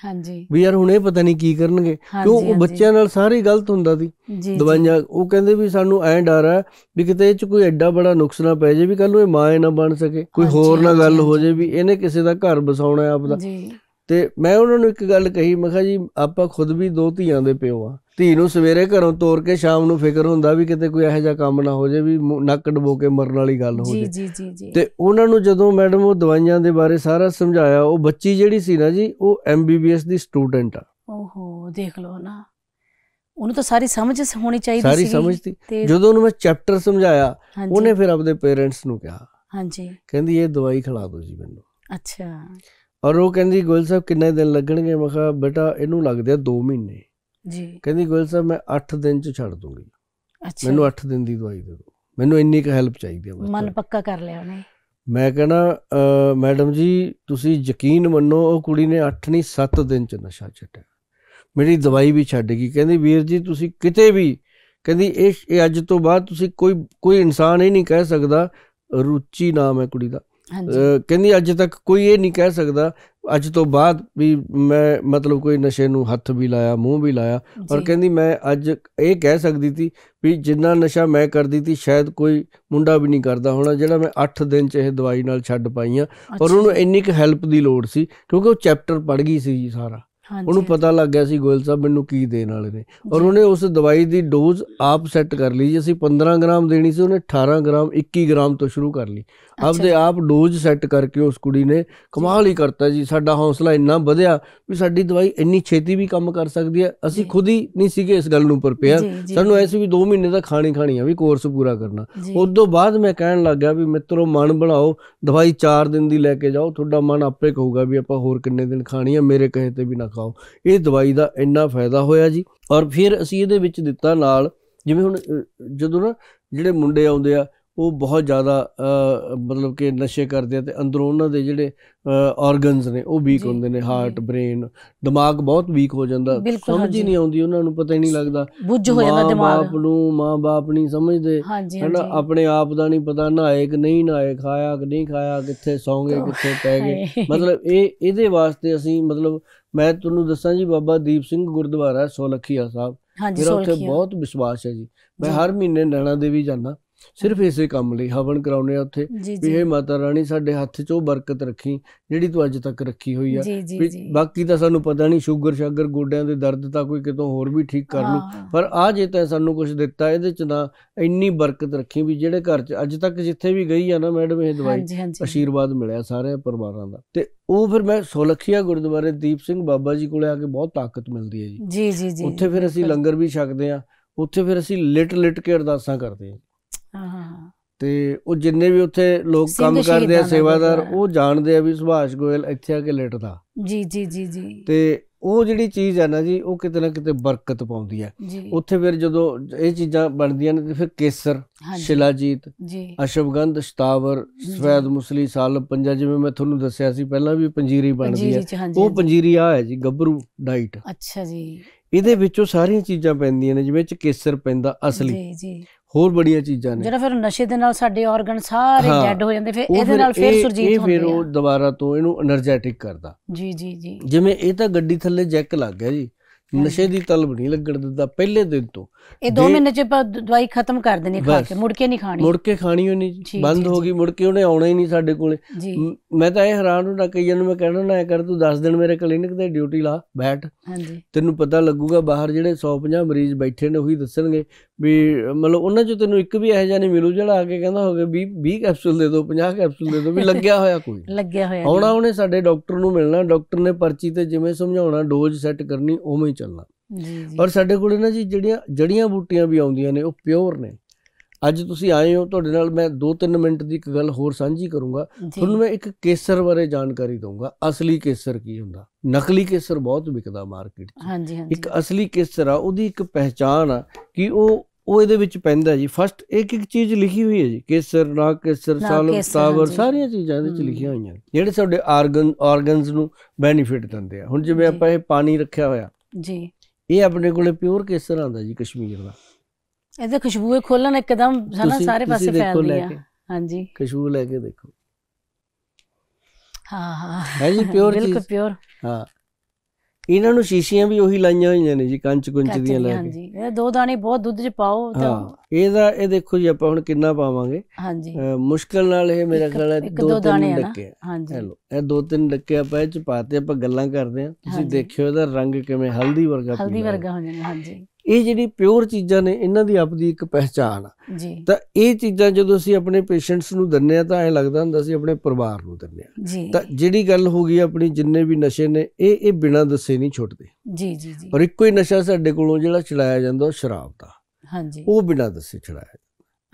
ਹਾਂਜੀ ਵੀ ਯਾਰ ਹੁਣ ਇਹ ਪਤਾ ਨਹੀਂ ਕੀ ਕਰਨਗੇ ਕਿਉਂ ਉਹ ਬੱਚਿਆਂ ਨਾਲ ਸਾਰੇ ਗਲਤ ਹੁੰਦਾ ਸੀ ਦਵਾਈਆਂ ਉਹ ਕਹਿੰਦੇ ਵੀ ਸਾਨੂੰ ਐ ਡਰ ਆ ਵੀ ਕਿਤੇ ਇਹ ਚ ਕੋਈ ਐਡਾ ਬੜਾ ਨੁਕਸ ਨਾ ਪੈ ਜੇ ਵੀ ਕੱਲ ਨੂੰ ਇਹ ਮਾਂ ਨਾ ਬਣ ਸਕੇ ਕੋਈ ਹੋਰ ਨਾ ਗੱਲ ਹੋ ਜੇ ਵੀ ਇਹਨੇ ਕਿਸੇ ਦਾ ਘਰ ਬਸਾਉਣਾ ਆਪਦਾ ਜੀ ਤੇ ਮੈਂ ਉਹਨਾਂ ਨੂੰ ਇੱਕ ਗੱਲ ਕਹੀ ਮੈਂ ਕਿਹਾ ਜੀ ਆਪਾਂ ਖੁਦ ਵੀ ਦੋ ਧੀਆਂ ਦੇ ਪਿਓ ਆ ਧੀ ਨੂੰ ਸਵੇਰੇ ਘਰੋਂ ਤੋਰ ਕੇ ਸ਼ਾਮ ਨੂੰ ਫਿਕਰ ਹੁੰਦਾ ਵੀ ਕਿਤੇ ਕੋਈ ਇਹੋ ਜਿਹਾ ਕੰਮ ਨਾ ਹੋ ਜੇ ਵੀ ਨੱਕ ਡਬੋ ਕੇ ਮਰਨ ਵਾਲੀ ਗੱਲ ਹੋ ਜੇ ਜੀ ਜੀ ਜੀ ਤੇ ਉਹਨਾਂ ਨੂੰ ਜਦੋਂ ਮੈਡਮ ਉਹ ਦਵਾਈਆਂ ਦੇ ਬਾਰੇ ਸਾਰਾ ਸਮਝਾਇਆ ਉਹ ਬੱਚੀ ਜਿਹੜੀ ਸੀ ਨਾ ਜੀ ਉਹ ਐਮਬੀਬੀਐਸ ਦੀ ਸਟੂਡੈਂਟ ਆ ਓਹੋ ਦੇਖ ਲਓ ਨਾ ਉਹਨੂੰ ਤਾਂ ਸਾਰੀ ਸਮਝ ਹੋਣੀ ਚਾਹੀਦੀ ਸੀ ਸਾਰੀ ਸਮਝ ਸੀ ਜਦੋਂ ਉਹਨੂੰ ਮੈਂ ਚੈਪਟਰ ਸਮਝਾਇਆ ਉਹਨੇ ਫਿਰ ਆਪਣੇ ਪੇਰੈਂਟਸ ਨੂੰ ਕਿਹਾ ਹਾਂਜੀ ਕਹਿੰਦੀ ਇਹ ਦਵਾਈ ਖਿਲਾ ਦਿਓ ਜੀ ਮੈਨੂੰ ਅੱਛਾ ਔਰ ਉਹ ਕਹਿੰਦੀ ਗੋਇਲ ਸਾਹਿਬ ਕਿੰਨੇ ਦਿਨ ਲੱਗਣਗੇ ਮੈਂ ਕਿਹਾ ਬੇਟਾ ਇਹਨੂੰ ਲੱਗਦੇ ਆ 2 ਮਹੀਨੇ ਜੀ ਕਹਿੰਦੀ ਗੋਇਲ ਸਾਹਿਬ ਮੈਂ 8 ਦਿਨ ਚ ਛੱਡ ਦੂੰਗੀ ਅੱਛਾ ਮੈਨੂੰ 8 ਦਿਨ ਦੀ ਦਵਾਈ ਦੇ ਦਿਓ ਮੈਨੂੰ ਇੰਨੀ ਕੁ ਹੈਲਪ ਚਾਹੀਦੀ ਹੈ ਬਸ ਮਨ ਪੱਕਾ ਕਰ ਲਿਆ ਉਹਨੇ ਮੈਂ ਕਹਣਾ ਮੈਡਮ ਜੀ ਤੁਸੀਂ ਯਕੀਨ ਮੰਨੋ ਉਹ ਕੁੜੀ ਨੇ 8 ਨਹੀਂ 7 ਦਿਨ ਚ ਨਸ਼ਾ ਛੱਡਿਆ ਮੇਰੀ ਦਵਾਈ ਵੀ ਛੱਡ ਗਈ ਕਹਿੰਦੀ ਵੀਰ ਜੀ ਤੁਸੀਂ ਕਿਤੇ ਵੀ ਕਹਿੰਦੀ ਇਹ ਅੱਜ ਤੋਂ ਬਾਅਦ ਤੁਸੀਂ ਕੋਈ ਕੋਈ ਇਨਸਾਨ ਹੀ ਨਹੀਂ ਕਹਿ ਸਕਦਾ ਰੁਚੀ ਨਾਮ ਹੈ ਕੁੜੀ ਦਾ ਕਹਿੰਦੀ ਅੱਜ ਤੱਕ ਕੋਈ ਇਹ ਨਹੀਂ ਕਹਿ ਸਕਦਾ ਅੱਜ ਤੋਂ ਬਾਅਦ ਵੀ ਮੈਂ ਮਤਲਬ ਕੋਈ ਨਸ਼ੇ ਨੂੰ ਹੱਥ ਵੀ ਲਾਇਆ ਮੂੰਹ ਵੀ ਲਾਇਆ ਔਰ ਕਹਿੰਦੀ ਮੈਂ ਅੱਜ ਇਹ ਕਹਿ ਸਕਦੀ ਸੀ ਵੀ ਜਿੰਨਾ ਨਸ਼ਾ ਮੈਂ ਕਰਦੀ ਸੀ ਸ਼ਾਇਦ ਕੋਈ ਮੁੰਡਾ ਵੀ ਨਹੀਂ ਕਰਦਾ ਹੋਣਾ ਜਿਹੜਾ ਮੈਂ 8 ਦਿਨ ਚ ਇਹ ਦਵਾਈ ਨਾਲ ਛੱਡ ਪਾਈ ਆ ਔਰ ਉਹਨੂੰ ਇੰਨੀ ਕੁ ਹੈਲਪ ਦੀ ਲੋੜ ਸੀ ਕਿਉਂਕਿ ਉਹ ਚੈਪਟਰ ਪੜ ਗਈ ਸੀ ਜੀ ਸਾਰਾ ਉਹਨੂੰ ਪਤਾ ਲੱਗ ਗਿਆ ਸੀ ਗੋਇਲ ਸਾਹਿਬ ਮੈਨੂੰ ਕੀ ਦੇਣ ਵਾਲੇ ਨੇ ਔਰ ਉਹਨੇ ਉਸ ਦਵਾਈ ਦੀ ਡੋਜ਼ ਆਪ ਸੈੱਟ ਕਰ ਲਈ ਅਸੀਂ 15 ਗ੍ਰਾਮ ਦੇਣੀ ਸੀ ਉਹਨੇ 18 ਗ੍ਰਾਮ 21 ਗ੍ਰਾਮ ਤੋਂ ਸ਼ੁਰੂ ਕਰ ਲਈ ਆਪਦੇ ਆਪ ਡੋਜ਼ ਸੈੱਟ ਕਰਕੇ ਉਸ ਕੁੜੀ ਨੇ ਕਮਾਲ ਹੀ ਕਰਤਾ ਜੀ ਸਾਡਾ ਹੌਸਲਾ ਇੰਨਾ ਵਧਿਆ ਵੀ ਸਾਡੀ ਦਵਾਈ ਇੰਨੀ ਛੇਤੀ ਵੀ ਕੰਮ ਕਰ ਸਕਦੀ ਹੈ ਅਸੀਂ ਖੁਦ ਹੀ ਨਹੀਂ ਸੀਗੇ ਇਸ ਗੱਲ ਨੂੰ ਪ੍ਰਪੇਅਰ ਸਾਨੂੰ ਐਸੀ ਵੀ 2 ਮਹੀਨੇ ਦਾ ਖਾਣੀ ਖਾਣੀ ਆ ਵੀ ਕੋਰਸ ਪੂਰਾ ਕਰਨਾ ਉਸ ਤੋਂ ਬਾਅਦ ਮੈਂ ਕਹਿਣ ਲੱਗਾ ਵੀ ਮਿੱਤਰੋ ਮਨ ਬਣਾਓ ਦਵਾਈ 4 ਦਿਨ ਦੀ ਲੈ ਕੇ ਜਾਓ ਤੁਹਾਡਾ ਮਨ ਆਪੇ ਕਹੂਗਾ ਵੀ ਆਪਾਂ ਹੋਰ ਕਿੰਨੇ ਦਿਨ ਖਾਣੀ ਆ ਮੇਰੇ ਕਹੇ ਤੇ ਵੀ ਨਾ ਖਾਓ ਇਹ ਦਵਾਈ ਦਾ ਇੰਨਾ ਫਾਇਦਾ ਹੋਇਆ ਜੀ ਔਰ ਫਿਰ ਅਸੀਂ ਇਹਦੇ ਵਿੱਚ ਦਿੱਤਾ ਨਾਲ ਜਿਵੇਂ ਹੁਣ ਜਦੋਂ ਨਾ ਜਿਹੜੇ ਮੁੰਡੇ ਆਉਂਦੇ ਆ ਉਹ ਬਹੁਤ ਜ਼ਿਆਦਾ ਮਤਲਬ ਕਿ ਨਸ਼ੇ ਕਰਦੇ ਆ ਤੇ ਅੰਦਰੋਂ ਉਹਨਾਂ ਦੇ ਜਿਹੜੇ ਆਰਗਨਸ ਨੇ ਉਹ ਵੀਕ ਹੁੰਦੇ ਨੇ ਹਾਰਟ ਬ੍ਰੇਨ ਦਿਮਾਗ ਬਹੁਤ ਵੀਕ ਹੋ ਜਾਂਦਾ ਸਮਝ ਹੀ ਨਹੀਂ ਆਉਂਦੀ ਉਹਨਾਂ ਨੂੰ ਪਤਾ ਹੀ ਨਹੀਂ ਲੱਗਦਾ ਬੁੱਝ ਹੋ ਜਾਂਦਾ ਦਿਮਾਗ ਮਾਪ ਬਾਪ ਨੂੰ ਮਾਂ-ਬਾਪ ਨਹੀਂ ਸਮਝਦੇ ਹਨਾ ਆਪਣੇ ਆਪ ਦਾ ਨਹੀਂ ਪਤਾ ਨਾਏ ਕਿ ਨਹੀਂ ਨਾਏ ਖਾਇਆ ਕਿ ਨਹੀਂ ਖਾਇਆ ਕਿੱਥੇ ਸੌਂਗੇ ਕਿੱਥੇ ਪੈ ਗਏ ਮਤਲਬ ਇਹ ਇਹਦੇ ਵਾਸਤੇ ਅਸੀਂ ਮਤਲਬ ਮੈਂ ਤੁਹਾਨੂੰ ਦੱਸਾਂ ਜੀ ਬਾਬਾ ਦੀਪ ਸਿੰਘ ਗੁਰਦੁਆਰਾ ਸੋਲਖੀਆ ਸਾਹਿਬ ਮੇਰਾ ਉੱਥੇ ਬਹੁਤ ਵਿਸ਼ਵਾਸ ਹੈ ਜੀ ਮੈਂ ਹਰ ਮਹੀਨੇ ਨਾਣਾ ਦੇਵੀ ਜਾਂਦਾ ਸਿਰਫ ਇਸੇ ਕੰਮ ਲਈ ਹਵਨ ਕਰਾਉਨੇ ਆ ਉੱਥੇ ਵੀ ਇਹ ਮਾਤਾ ਰਾਣੀ ਸਾਡੇ ਹੱਥ 'ਚ ਉਹ ਬਰਕਤ ਰੱਖੀ ਜਿਹੜੀ ਤੂੰ ਅੱਜ ਤੱਕ ਰੱਖੀ ਹੋਈ ਆ ਵੀ ਬਾਕੀ ਤਾਂ ਸਾਨੂੰ ਪਤਾ ਨਹੀਂ ਸ਼ੂਗਰ ਸ਼ਾਗਰ ਗੋਡਿਆਂ ਦੇ ਦਰਦ ਤਾਂ ਕੋਈ ਕਿਤੋਂ ਹੋਰ ਵੀ ਠੀਕ ਕਰ ਲੂ ਪਰ ਆ ਜੇ ਤਾਂ ਸਾਨੂੰ ਕੁਝ ਦਿੱਤਾ ਇਹਦੇ 'ਚ ਨਾ ਇੰਨੀ ਬਰਕਤ ਰੱਖੀ ਵੀ ਜਿਹੜੇ ਘਰ 'ਚ ਅੱਜ ਤੱਕ ਜਿੱਥੇ ਵੀ ਗਈ ਆ ਨਾ ਮੈਡਮ ਇਹ ਦਵਾਈ ਅਸ਼ੀਰਵਾਦ ਮਿਲਿਆ ਸਾਰੇ ਪਰਿਵਾਰਾਂ ਦਾ ਤੇ ਉਹ ਫਿਰ ਮੈਂ ਸੋਲਖੀਆ ਗੁਰਦੁਆਰੇ ਦੀਪ ਸਿੰਘ ਬਾਬਾ ਜੀ ਕੋਲੇ ਆ ਕੇ ਬਹੁਤ ਤਾਕਤ ਮਿਲਦੀ ਹੈ ਜੀ ਜੀ ਜੀ ਉੱਥੇ ਫਿਰ ਅਸੀਂ ਲੰਗਰ ਵੀ ਛਕਦੇ ਆ ਉੱਥੇ ਫਿਰ ਅਸੀਂ ਲਿਟ ਲਿਟ ਕੇ ਅਰਦਾਸਾਂ ਕਰਦੇ ਆ ਤੇ ਉਹ ਜਿੰਨੇ ਵੀ ਉੱਥੇ ਲੋਕ ਕੰਮ ਕਰਦੇ ਆ ਸੇਵਾਦਾਰ ਉਹ ਜਾਣਦੇ ਆ ਵੀ ਸੁਭਾਸ਼ ਗੋਇਲ ਇੱਥੇ ਆ ਕੇ ਲੇਟਦਾ ਜੀ ਜੀ ਜੀ ਜੀ ਤੇ ਉਹ ਜਿਹੜੀ ਚੀਜ਼ ਹੈ ਨਾ ਜੀ ਉਹ ਕਿਤੇ ਨਾ ਕਿਤੇ ਬਰਕਤ ਪਾਉਂਦੀ ਹੈ ਉੱਥੇ ਫਿਰ ਜਦੋਂ ਇਹ ਚੀਜ਼ਾਂ ਬਣਦੀਆਂ ਨੇ ਫਿਰ ਕੇਸਰ ਸ਼ਿਲਾਜੀਤ ਅਸ਼ਵਗੰਧ ਸ਼ਤਾਵਰ ਸਫੈਦ ਮੁਸਲੀ ਸਾਲ ਪੰਜਾ ਜਿਵੇਂ ਮੈਂ ਤੁਹਾਨੂੰ ਦੱਸਿਆ ਸੀ ਪਹਿਲਾਂ ਵੀ ਪੰਜੀਰੀ ਬਣਦੀ ਹੈ ਉਹ ਪੰਜੀਰੀ ਆ ਹੈ ਜੀ ਗੱਭਰੂ ਡਾਈਟ ਅੱਛਾ ਜੀ ਇਹਦੇ ਵਿੱਚੋਂ ਸਾਰੀਆਂ ਚੀਜ਼ਾਂ ਪੈਂਦੀਆਂ ਨੇ ਜਿਵੇਂ ਚ ਕੇਸਰ ਪੈਂਦਾ ਅਸਲੀ ਜੀ ਜੀ ਹੋਰ ਬੜੀਆਂ ਚੀਜ਼ਾਂ ਨੇ ਜਿਹੜਾ ਫਿਰ ਨਸ਼ੇ ਦੇ ਨਾਲ ਸਾਡੇ ਆਰਗਨ ਸਾਰੇ ਡੈਡ ਹੋ ਜਾਂਦੇ ਫਿਰ ਇਹਦੇ ਨਾਲ ਫਿਰ ਸੁਰਜੀਤ ਹੁੰਦੀ ਹੈ ਇਹ ਫਿਰ ਉਹ ਦੁਬਾਰਾ ਤੋਂ ਇਹਨੂੰ એનર્ਜੈਟਿਕ ਕਰਦਾ ਜੀ ਜੀ ਜੀ ਜਿਵੇਂ ਇਹ ਤਾਂ ਗੱਡੀ ਥੱਲੇ ਜੈਕ ਲੱਗ ਗਿਆ ਜੀ ਨਸ਼ੇ ਦੀ ਤਲਬ ਨਹੀਂ ਲੱਗਣ ਦਿੰਦਾ ਪਹਿਲੇ ਦਿਨ ਤੋਂ ਇਹ 2 ਮਹੀਨੇ ਚ ਦਵਾਈ ਖਤਮ ਕਰ ਦੇਣੀ ਖਾ ਕੇ ਮੁੜ ਕੇ ਨਹੀਂ ਖਾਣੀ ਮੁੜ ਕੇ ਖਾਣੀ ਹੋਣੀ ਜੀ ਬੰਦ ਹੋ ਗਈ ਮੁੜ ਕੇ ਉਹਨੇ ਆਉਣਾ ਹੀ ਨਹੀਂ ਸਾਡੇ ਕੋਲੇ ਮੈਂ ਤਾਂ ਇਹ ਹੈਰਾਨ ਹੁੰਦਾ ਕਈਆਂ ਨੂੰ ਮੈਂ ਕਹਿਣਾ ਨਾ ਕਰ ਤੂੰ 10 ਦਿਨ ਮੇਰੇ ਕਲੀਨਿਕ ਤੇ ਡਿਊਟੀ ਲਾ ਬੈਠ ਹਾਂਜੀ ਤੈਨੂੰ ਪਤਾ ਲੱਗੂਗਾ ਬਾਹਰ ਜਿਹੜੇ 150 ਮਰੀਜ਼ ਬੈਠੇ ਨੇ ਉਹੀ ਦੱਸਣਗੇ ਵੀ ਮਤਲਬ ਉਹਨਾਂ ਚੋਂ ਤੈਨੂੰ ਇੱਕ ਵੀ ਇਹੋ ਜਿਹਾ ਨਹੀਂ ਮਿਲੂ ਜਿਹੜਾ ਆ ਕੇ ਕਹਿੰਦਾ ਹੋਵੇ 20 20 ਕੈਪਸੂਲ ਦੇ ਦੋ 50 ਕੈਪਸੂਲ ਦੇ ਦੋ ਵੀ ਲੱਗਿਆ ਹੋਇਆ ਕੋਈ ਲੱਗਿਆ ਹੋਇਆ ਆਉਣਾ ਉਹਨੇ ਸਾਡੇ ਡਾਕਟਰ ਨੂੰ ਮਿਲਣਾ ਡਾਕਟਰ ਨੇ ਪਰਚੀ ਤੇ ਜਿਵੇਂ ਸਮਝਾਉਣਾ ਡੋਜ਼ ਸੈੱਟ ਕਰਨੀ ਉਵੇਂ ਚੱਲਣਾ ਔਰ ਸਾਡੇ ਕੋਲੇ ਨਾ ਜੀ ਜਿਹੜੀਆਂ ਜੜੀਆਂ ਬੂਟੀਆਂ ਵੀ ਆਉਂਦੀਆਂ ਨੇ ਉਹ ਪਿਓਰ ਨੇ ਅੱਜ ਤੁਸੀਂ ਆਏ ਹੋ ਤੁਹਾਡੇ ਨਾਲ ਮੈਂ 2-3 ਮਿੰਟ ਦੀ ਇੱਕ ਗੱਲ ਹੋਰ ਸਾਂਝੀ ਕਰੂੰਗਾ ਤੁਹਾਨੂੰ ਮੈਂ ਇੱਕ ਕੇਸਰ ਬਾਰੇ ਜਾਣਕਾਰੀ ਦਊਂਗਾ ਅਸਲੀ ਕੇਸਰ ਕੀ ਹੁੰਦਾ ਨਕਲੀ ਕੇਸਰ ਬਹੁਤ ਵਿਕਦਾ ਮਾਰਕੀਟ 'ਚ ਹਾਂਜੀ ਹਾਂਜੀ ਇੱਕ ਅਸਲੀ ਕੇਸਰ ਆ ਉਹਦੀ ਇੱਕ ਪਹਿਚਾਨ ਆ ਕਿ ਉਹ ਉਹ ਇਹਦੇ ਵਿੱਚ ਪੈਂਦਾ ਜੀ ਫਸਟ ਇੱਕ ਇੱਕ ਚੀਜ਼ ਲਿਖੀ ਹੋਈ ਹੈ ਜੀ ਕੇਸਰ ਨਾ ਕੇਸਰ ਸਾਲਮ ਸਾਵਰ ਸਾਰੀਆਂ ਚੀਜ਼ਾਂ ਇਹਦੇ ਵਿੱਚ ਲਿਖੀਆਂ ਹੋਈਆਂ ਜਿਹੜੇ ਸਾਡੇ ਆਰਗਨ ਆਰਗਨਸ ਨੂੰ ਬੈਨੀਫਿਟ ਦਿੰਦੇ ਆ ਹੁਣ ਜਿਵੇਂ ਆਪਾਂ ਇਹ ਪਾਣੀ ਰੱਖਿਆ ਹੋਇਆ ਜੀ ਇਹ ਆਪਣੇ ਕੋਲੇ ਪਿਓਰ ਕੇਸਰ ਆਂਦਾ ਜੀ ਕਸ਼ਮੀਰ ਦਾ ਇਹਦੇ ਖੁਸ਼ਬੂ ਖੋਲਣ ਇੱਕਦਮ ਸਾਰਾ ਸਾਰੇ ਪਾਸੇ ਫੈਲਦੀ ਆ ਹਾਂਜੀ ਖੁਸ਼ਬੂ ਲੈ ਕੇ ਦੇਖੋ ਹਾਂ ਹਾਂ ਹੈ ਜੀ ਪਿਓਰ ਚੀਜ਼ ਬਿਲਕੁਲ ਪਿਓਰ ਹਾਂ ਇਹਨਾਂ ਨੂੰ ਸ਼ੀਸ਼ੀਆਂ ਵੀ ਉਹੀ ਲਾਈਆਂ ਹੋਈਆਂ ਨੇ ਜੀ ਕੰਚ ਕੁੰਚ ਦੀਆਂ ਲਾ ਕੇ ਹਾਂਜੀ ਇਹ ਦੋ ਦਾਣੇ ਬਹੁਤ ਦੁੱਧ 'ਚ ਪਾਓ ਤਾਂ ਇਹਦਾ ਇਹ ਦੇਖੋ ਜੀ ਆਪਾਂ ਹੁਣ ਕਿੰਨਾ ਪਾਵਾਂਗੇ ਹਾਂਜੀ ਮੁਸ਼ਕਲ ਨਾਲ ਇਹ ਮੇਰੇ ਖਿਆਲ ਹੈ ਦੋ ਤਿੰਨ ਡੱਕੇ ਹਾਂਜੀ ਚਲੋ ਇਹ ਦੋ ਤਿੰਨ ਡੱਕੇ ਆਪਾਂ ਇਹ ਚ ਪਾਤੇ ਆਪਾਂ ਗੱਲਾਂ ਕਰਦੇ ਆ ਤੁਸੀਂ ਦੇਖਿਓ ਇਹਦਾ ਰੰਗ ਕਿਵੇਂ ਹਲਦੀ ਵਰਗਾ ਹਲਦੀ ਵਰਗਾ ਹੋ ਜਾਂਦਾ ਹਾਂਜੀ ਇਹ ਜਿਹੜੀ ਪਿਓਰ ਚੀਜ਼ਾਂ ਨੇ ਇਹਨਾਂ ਦੀ ਆਪਦੀ ਇੱਕ ਪਹਿਚਾਣ ਆ ਜੀ ਤਾਂ ਇਹ ਚੀਜ਼ਾਂ ਜਦੋਂ ਅਸੀਂ ਆਪਣੇ ਪੇਸ਼ੈਂਟਸ ਨੂੰ ਦਿੰਨੇ ਆ ਤਾਂ ਐ ਲੱਗਦਾ ਹੁੰਦਾ ਸੀ ਆਪਣੇ ਪਰਿਵਾਰ ਨੂੰ ਦਿੰਨੇ ਆ ਤਾਂ ਜਿਹੜੀ ਗੱਲ ਹੋ ਗਈ ਆਪਣੀ ਜਿੰਨੇ ਵੀ ਨਸ਼ੇ ਨੇ ਇਹ ਇਹ ਬਿਨਾਂ ਦੱਸੇ ਨਹੀਂ ਛੁੱਟਦੇ ਜੀ ਜੀ ਜੀ ਔਰ ਇੱਕੋ ਹੀ ਨਸ਼ਾ ਸਾਡੇ ਕੋਲੋਂ ਜਿਹੜਾ ਚੜਾਇਆ ਜਾਂਦਾ ਉਹ ਸ਼ਰਾਬ ਦਾ ਹਾਂਜੀ ਉਹ ਬਿਨਾਂ ਦੱਸੇ ਚੜਾਇਆ